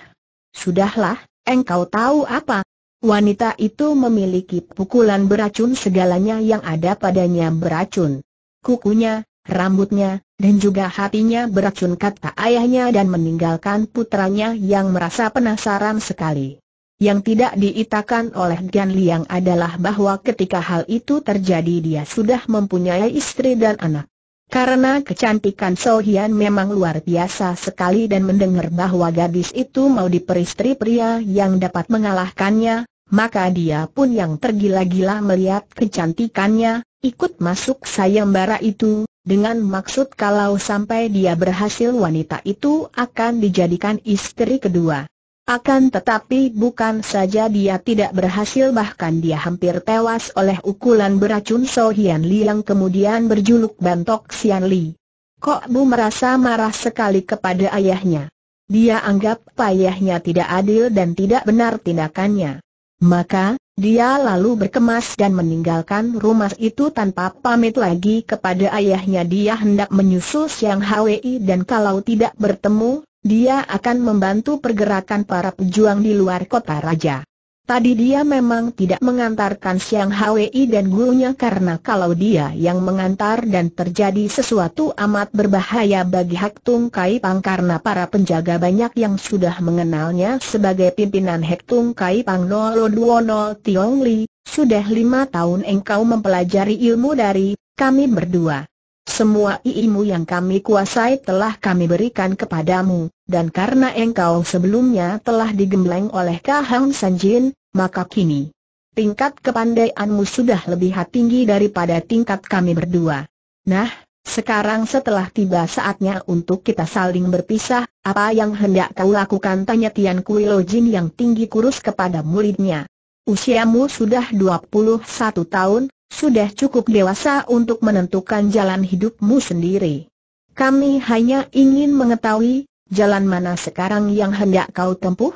Sudahlah, engkau tahu apa? Wanita itu memiliki pukulan beracun segalanya yang ada padanya beracun. Kukunya, rambutnya, dan juga hatinya beracun kata ayahnya dan meninggalkan putranya yang merasa penasaran sekali. Yang tidak diitakan oleh Gan Liang adalah bahwa ketika hal itu terjadi dia sudah mempunyai istri dan anak. Karena kecantikan So Hian memang luar biasa sekali dan mendengar bahwa gadis itu mau diperistri pria yang dapat mengalahkannya, maka dia pun yang tergila-gila melihat kecantikannya, ikut masuk sayembara itu, dengan maksud kalau sampai dia berhasil wanita itu akan dijadikan istri kedua. Akan tetapi bukan saja dia tidak berhasil bahkan dia hampir tewas oleh ukulan beracun So Hian Li yang kemudian berjuluk Bantok Sian Li. Kok Bu merasa marah sekali kepada ayahnya. Dia anggap ayahnya tidak adil dan tidak benar tindakannya. Maka, dia lalu berkemas dan meninggalkan rumah itu tanpa pamit lagi kepada ayahnya dia hendak menyusul Siang Hwi dan kalau tidak bertemu, dia akan membantu pergerakan para pejuang di luar kota raja. Tadi dia memang tidak mengantarkan Siang Hwi dan gurunya karena kalau dia yang mengantar dan terjadi sesuatu amat berbahaya bagi Hak Tung Kai Pang karena para penjaga banyak yang sudah mengenalnya sebagai pimpinan Hak Tung Kai Pang 020 Tiong Li, sudah lima tahun engkau mempelajari ilmu dari kami berdua. Semua ilmu yang kami kuasai telah kami berikan kepadamu, dan karena engkau sebelumnya telah digembleng oleh Kahang Sanjin, maka kini tingkat kepandaianmu sudah lebih tinggi daripada tingkat kami berdua. Nah, sekarang setelah tiba saatnya untuk kita saling berpisah, apa yang hendak kau lakukan? Tanya Tian Kui Lo Jin yang tinggi kurus kepada muridnya. Usiamu sudah 21 tahun, sudah cukup dewasa untuk menentukan jalan hidupmu sendiri. Kami hanya ingin mengetahui, jalan mana sekarang yang hendak kau tempuh?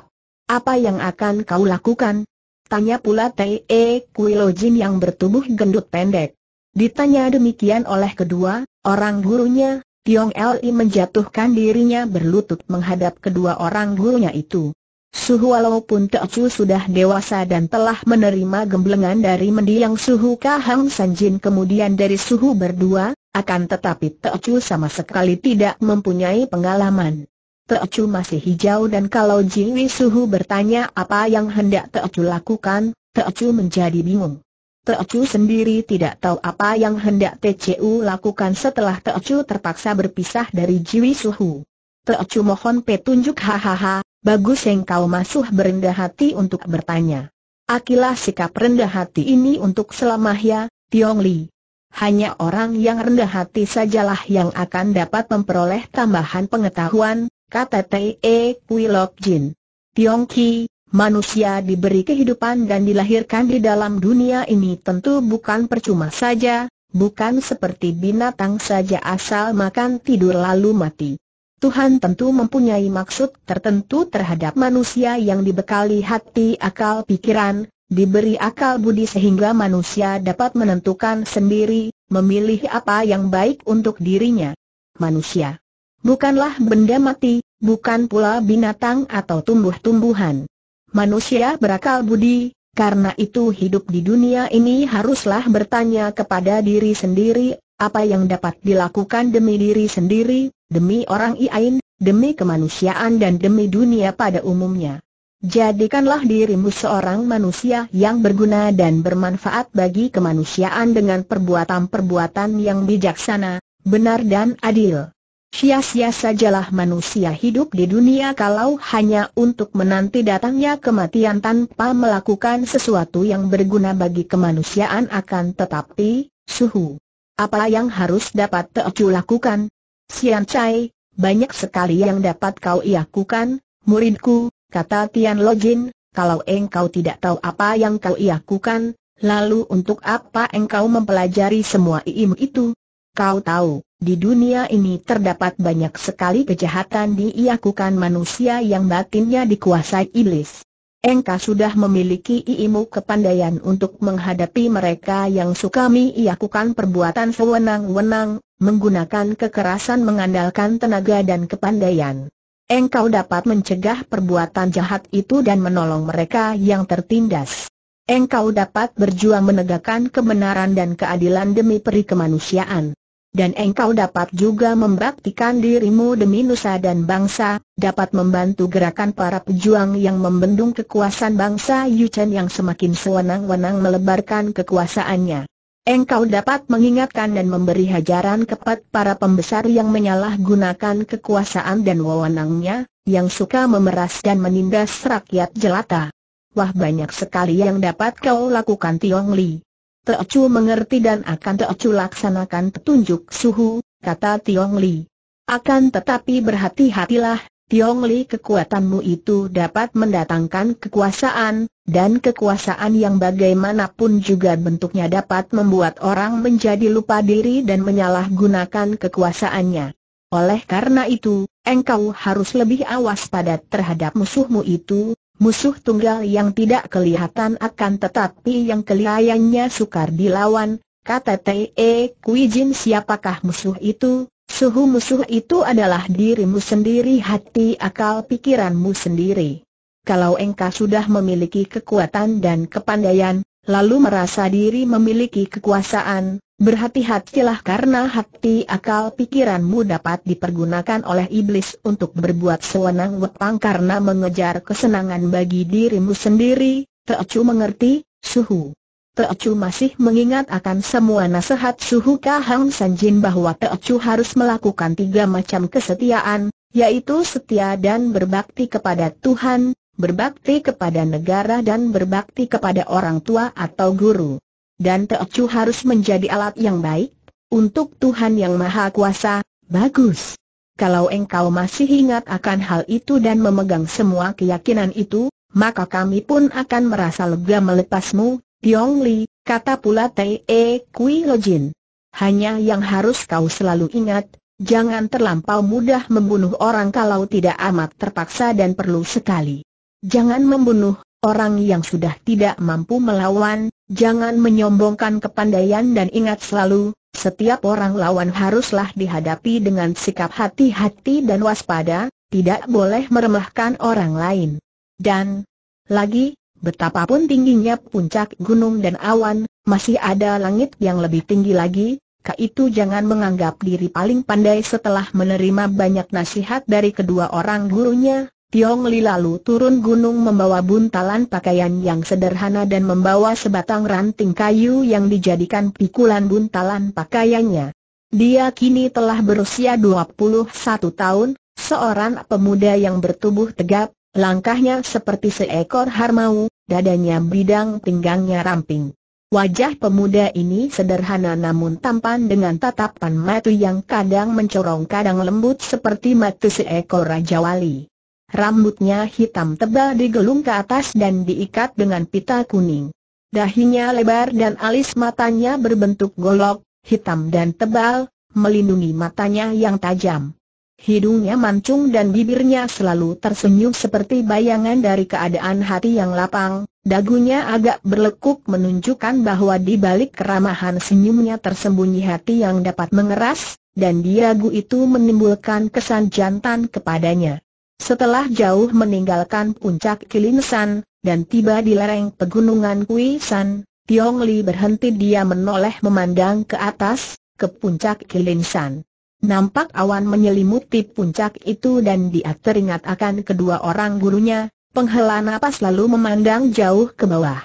Apa yang akan kau lakukan? Tanya pula T.E. Kuilojin yang bertubuh gendut pendek. Ditanya demikian oleh kedua, orang gurunya, Tiong Li menjatuhkan dirinya berlutut menghadap kedua orang gurunya itu. Suhu walaupun Teocu sudah dewasa dan telah menerima gemblengan dari mendiang Suhu Kahang Sanjin kemudian dari Suhu berdua, akan tetapi Teocu sama sekali tidak mempunyai pengalaman. Teocu masih hijau dan kalau Jiwi Suhu bertanya apa yang hendak Teocu lakukan, Teocu menjadi bingung. Teocu sendiri tidak tahu apa yang hendak TCU lakukan setelah Teocu terpaksa berpisah dari Jiwi Suhu. Teocu mohon petunjuk hahaha, Bagus yang kau masuk berendah hati untuk bertanya. Akilah sikap rendah hati ini untuk ya, Tiong Li. Hanya orang yang rendah hati sajalah yang akan dapat memperoleh tambahan pengetahuan, kata T.E. Kui Lok Jin. Tiong Ki, manusia diberi kehidupan dan dilahirkan di dalam dunia ini tentu bukan percuma saja, bukan seperti binatang saja asal makan tidur lalu mati. Tuhan tentu mempunyai maksud tertentu terhadap manusia yang dibekali hati akal pikiran, diberi akal budi sehingga manusia dapat menentukan sendiri, memilih apa yang baik untuk dirinya. Manusia bukanlah benda mati, bukan pula binatang atau tumbuh-tumbuhan. Manusia berakal budi, karena itu hidup di dunia ini haruslah bertanya kepada diri sendiri apa yang dapat dilakukan demi diri sendiri, demi orang Iain, demi kemanusiaan dan demi dunia pada umumnya. Jadikanlah dirimu seorang manusia yang berguna dan bermanfaat bagi kemanusiaan dengan perbuatan-perbuatan yang bijaksana, benar dan adil. Sia-sia sajalah manusia hidup di dunia kalau hanya untuk menanti datangnya kematian tanpa melakukan sesuatu yang berguna bagi kemanusiaan akan tetapi, suhu. Apa yang harus dapat Teocu lakukan? Sian Chai, banyak sekali yang dapat kau iakukan, muridku, kata Tian Lojin, kalau engkau tidak tahu apa yang kau iakukan, lalu untuk apa engkau mempelajari semua ilmu itu? Kau tahu, di dunia ini terdapat banyak sekali kejahatan diiakukan manusia yang batinnya dikuasai iblis. Engkau sudah memiliki ilmu kepandaian untuk menghadapi mereka yang suka miiakukan perbuatan sewenang-wenang, menggunakan kekerasan mengandalkan tenaga dan kepandaian. Engkau dapat mencegah perbuatan jahat itu dan menolong mereka yang tertindas. Engkau dapat berjuang menegakkan kebenaran dan keadilan demi peri kemanusiaan. Dan engkau dapat juga membaktikan dirimu demi nusa dan bangsa, dapat membantu gerakan para pejuang yang membendung kekuasaan bangsa Yuchen yang semakin sewenang-wenang melebarkan kekuasaannya engkau dapat mengingatkan dan memberi hajaran kepada para pembesar yang menyalahgunakan kekuasaan dan wewenangnya, yang suka memeras dan menindas rakyat jelata. Wah banyak sekali yang dapat kau lakukan Tiong Li. Teocu mengerti dan akan Teocu laksanakan petunjuk suhu, kata Tiong Li. Akan tetapi berhati-hatilah, Tiong Li kekuatanmu itu dapat mendatangkan kekuasaan, dan kekuasaan yang bagaimanapun juga bentuknya dapat membuat orang menjadi lupa diri dan menyalahgunakan kekuasaannya. Oleh karena itu, engkau harus lebih awas pada terhadap musuhmu itu, musuh tunggal yang tidak kelihatan akan tetapi yang kelihayannya sukar dilawan, kata T.E. Kuijin siapakah musuh itu, suhu musuh itu adalah dirimu sendiri hati akal pikiranmu sendiri kalau engkau sudah memiliki kekuatan dan kepandaian, lalu merasa diri memiliki kekuasaan, berhati-hatilah karena hati akal pikiranmu dapat dipergunakan oleh iblis untuk berbuat sewenang-wenang karena mengejar kesenangan bagi dirimu sendiri, Teocu mengerti, suhu. Teocu masih mengingat akan semua nasihat Suhu Kahang Sanjin bahwa Teocu harus melakukan tiga macam kesetiaan, yaitu setia dan berbakti kepada Tuhan, berbakti kepada negara dan berbakti kepada orang tua atau guru. Dan Teocu harus menjadi alat yang baik, untuk Tuhan Yang Maha Kuasa, bagus. Kalau engkau masih ingat akan hal itu dan memegang semua keyakinan itu, maka kami pun akan merasa lega melepasmu, Tiong Li, kata pula Te e Kui Jin. Hanya yang harus kau selalu ingat, jangan terlampau mudah membunuh orang kalau tidak amat terpaksa dan perlu sekali. Jangan membunuh orang yang sudah tidak mampu melawan, jangan menyombongkan kepandaian dan ingat selalu, setiap orang lawan haruslah dihadapi dengan sikap hati-hati dan waspada, tidak boleh meremehkan orang lain. Dan lagi, betapapun tingginya puncak gunung dan awan, masih ada langit yang lebih tinggi lagi, Kak itu jangan menganggap diri paling pandai setelah menerima banyak nasihat dari kedua orang gurunya, Tiong Li lalu turun gunung membawa buntalan pakaian yang sederhana dan membawa sebatang ranting kayu yang dijadikan pikulan buntalan pakaiannya. Dia kini telah berusia 21 tahun, seorang pemuda yang bertubuh tegap, langkahnya seperti seekor harmau, dadanya bidang pinggangnya ramping. Wajah pemuda ini sederhana namun tampan dengan tatapan mata yang kadang mencorong kadang lembut seperti mata seekor Raja Wali. Rambutnya hitam tebal digelung ke atas dan diikat dengan pita kuning. Dahinya lebar dan alis matanya berbentuk golok, hitam dan tebal, melindungi matanya yang tajam. Hidungnya mancung dan bibirnya selalu tersenyum seperti bayangan dari keadaan hati yang lapang, dagunya agak berlekuk menunjukkan bahwa di balik keramahan senyumnya tersembunyi hati yang dapat mengeras, dan diagu itu menimbulkan kesan jantan kepadanya. Setelah jauh meninggalkan puncak Kilinsan, dan tiba di lereng pegunungan Kuisan, Tiong Li berhenti dia menoleh memandang ke atas, ke puncak Kilinsan. Nampak awan menyelimuti puncak itu dan dia teringat akan kedua orang gurunya, penghela napas lalu memandang jauh ke bawah.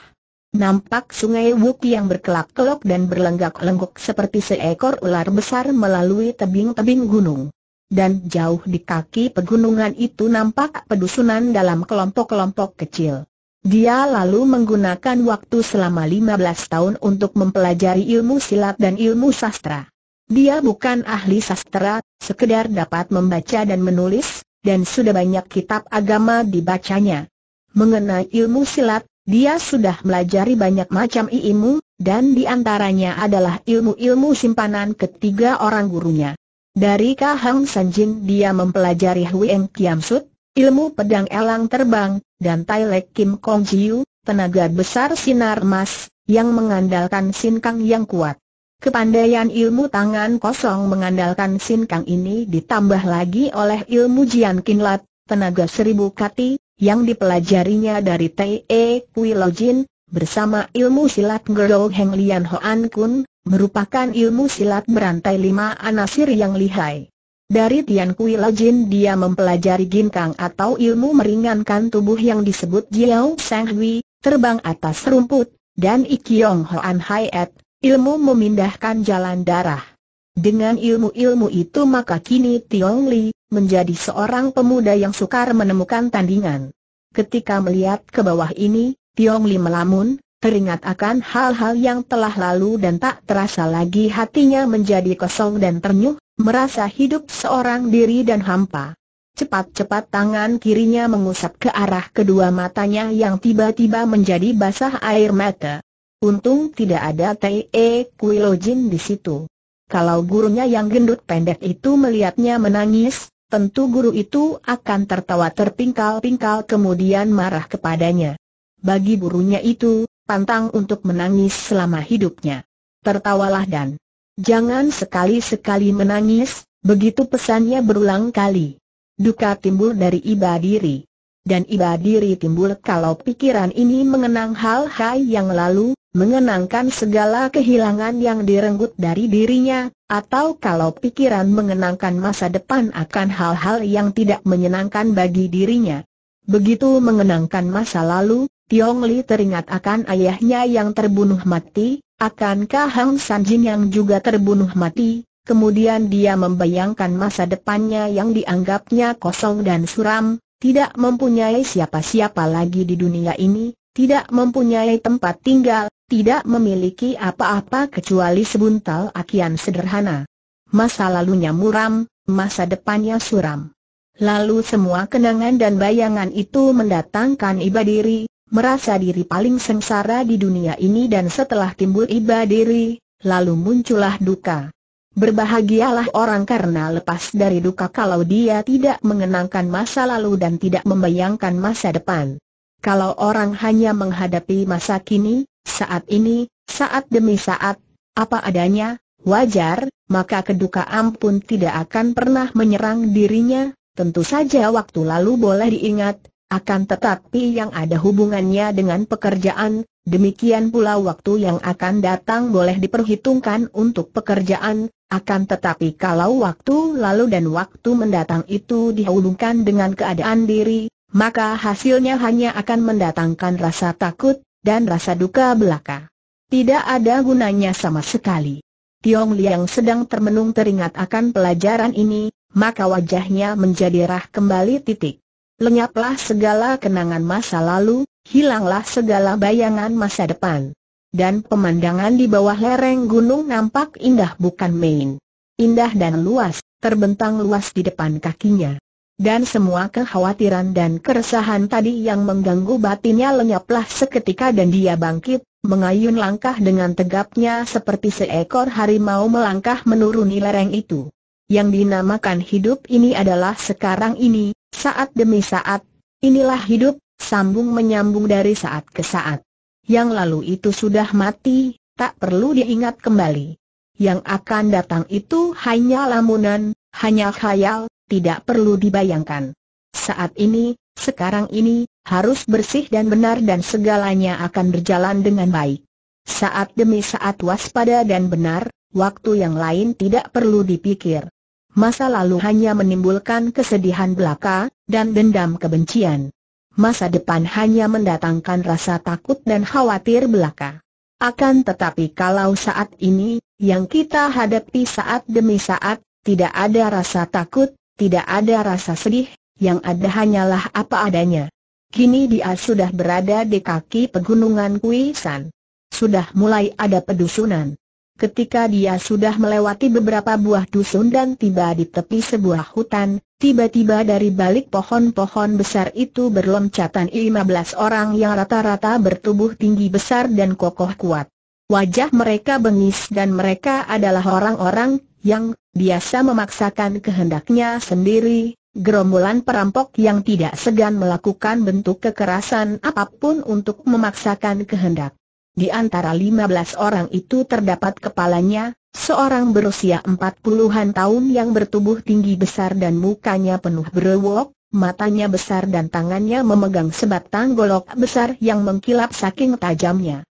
Nampak sungai Wuk yang berkelak-kelok dan berlenggak-lenggok seperti seekor ular besar melalui tebing-tebing gunung dan jauh di kaki pegunungan itu nampak pedusunan dalam kelompok-kelompok kecil. Dia lalu menggunakan waktu selama 15 tahun untuk mempelajari ilmu silat dan ilmu sastra. Dia bukan ahli sastra, sekedar dapat membaca dan menulis, dan sudah banyak kitab agama dibacanya. Mengenai ilmu silat, dia sudah melajari banyak macam ilmu, dan di antaranya adalah ilmu-ilmu simpanan ketiga orang gurunya. Dari Kahang Sanjin dia mempelajari Huyen Kiam Sut, ilmu pedang elang terbang, dan Tai Lek Kim Kong Jiu, tenaga besar sinar emas, yang mengandalkan sinkang yang kuat. Kepandaian ilmu tangan kosong mengandalkan sinkang ini ditambah lagi oleh ilmu jian Kin kinlat, tenaga seribu kati, yang dipelajarinya dari Tai E Kui Jin, bersama ilmu silat Gerou Heng Lian Hoan Kun, merupakan ilmu silat berantai lima anasir yang lihai. Dari Tian Kui Lajin dia mempelajari ginkang atau ilmu meringankan tubuh yang disebut Jiao Sang Hui, terbang atas rumput, dan Ikyong Hoan Hai Et, ilmu memindahkan jalan darah. Dengan ilmu-ilmu itu maka kini Tiong Li menjadi seorang pemuda yang sukar menemukan tandingan. Ketika melihat ke bawah ini, Tiong Li melamun, teringat akan hal-hal yang telah lalu dan tak terasa lagi hatinya menjadi kosong dan ternyuh, merasa hidup seorang diri dan hampa. Cepat-cepat tangan kirinya mengusap ke arah kedua matanya yang tiba-tiba menjadi basah air mata. Untung tidak ada T.E. Kuilojin di situ. Kalau gurunya yang gendut pendek itu melihatnya menangis, tentu guru itu akan tertawa terpingkal-pingkal kemudian marah kepadanya. Bagi gurunya itu, pantang untuk menangis selama hidupnya. Tertawalah dan jangan sekali-sekali menangis, begitu pesannya berulang kali. Duka timbul dari iba diri. Dan iba diri timbul kalau pikiran ini mengenang hal-hal yang lalu, mengenangkan segala kehilangan yang direnggut dari dirinya, atau kalau pikiran mengenangkan masa depan akan hal-hal yang tidak menyenangkan bagi dirinya. Begitu mengenangkan masa lalu, Tiong Li teringat akan ayahnya yang terbunuh mati, akankah Hang San Jin yang juga terbunuh mati, kemudian dia membayangkan masa depannya yang dianggapnya kosong dan suram, tidak mempunyai siapa-siapa lagi di dunia ini, tidak mempunyai tempat tinggal, tidak memiliki apa-apa kecuali sebuntal akian sederhana. Masa lalunya muram, masa depannya suram. Lalu semua kenangan dan bayangan itu mendatangkan iba diri, merasa diri paling sengsara di dunia ini dan setelah timbul iba diri, lalu muncullah duka. Berbahagialah orang karena lepas dari duka kalau dia tidak mengenangkan masa lalu dan tidak membayangkan masa depan. Kalau orang hanya menghadapi masa kini, saat ini, saat demi saat, apa adanya, wajar, maka kedukaan pun tidak akan pernah menyerang dirinya, tentu saja waktu lalu boleh diingat, akan tetapi yang ada hubungannya dengan pekerjaan, demikian pula waktu yang akan datang boleh diperhitungkan untuk pekerjaan, akan tetapi kalau waktu lalu dan waktu mendatang itu dihubungkan dengan keadaan diri, maka hasilnya hanya akan mendatangkan rasa takut, dan rasa duka belaka. Tidak ada gunanya sama sekali. Tiong Liang sedang termenung teringat akan pelajaran ini, maka wajahnya menjadi rah kembali titik lenyaplah segala kenangan masa lalu, hilanglah segala bayangan masa depan. Dan pemandangan di bawah lereng gunung nampak indah bukan main. Indah dan luas, terbentang luas di depan kakinya. Dan semua kekhawatiran dan keresahan tadi yang mengganggu batinnya lenyaplah seketika dan dia bangkit, mengayun langkah dengan tegapnya seperti seekor harimau melangkah menuruni lereng itu yang dinamakan hidup ini adalah sekarang ini, saat demi saat, inilah hidup, sambung menyambung dari saat ke saat. Yang lalu itu sudah mati, tak perlu diingat kembali. Yang akan datang itu hanya lamunan, hanya khayal, tidak perlu dibayangkan. Saat ini, sekarang ini, harus bersih dan benar dan segalanya akan berjalan dengan baik. Saat demi saat waspada dan benar, waktu yang lain tidak perlu dipikir masa lalu hanya menimbulkan kesedihan belaka, dan dendam kebencian. Masa depan hanya mendatangkan rasa takut dan khawatir belaka. Akan tetapi kalau saat ini, yang kita hadapi saat demi saat, tidak ada rasa takut, tidak ada rasa sedih, yang ada hanyalah apa adanya. Kini dia sudah berada di kaki pegunungan Kuisan. Sudah mulai ada pedusunan. Ketika dia sudah melewati beberapa buah dusun dan tiba di tepi sebuah hutan, tiba-tiba dari balik pohon-pohon besar itu berloncatan 15 orang yang rata-rata bertubuh tinggi besar dan kokoh kuat. Wajah mereka bengis dan mereka adalah orang-orang yang biasa memaksakan kehendaknya sendiri, gerombolan perampok yang tidak segan melakukan bentuk kekerasan apapun untuk memaksakan kehendak. Di antara lima belas orang itu terdapat kepalanya, seorang berusia empat puluhan tahun yang bertubuh tinggi besar dan mukanya penuh brewok, matanya besar dan tangannya memegang sebatang golok besar yang mengkilap saking tajamnya.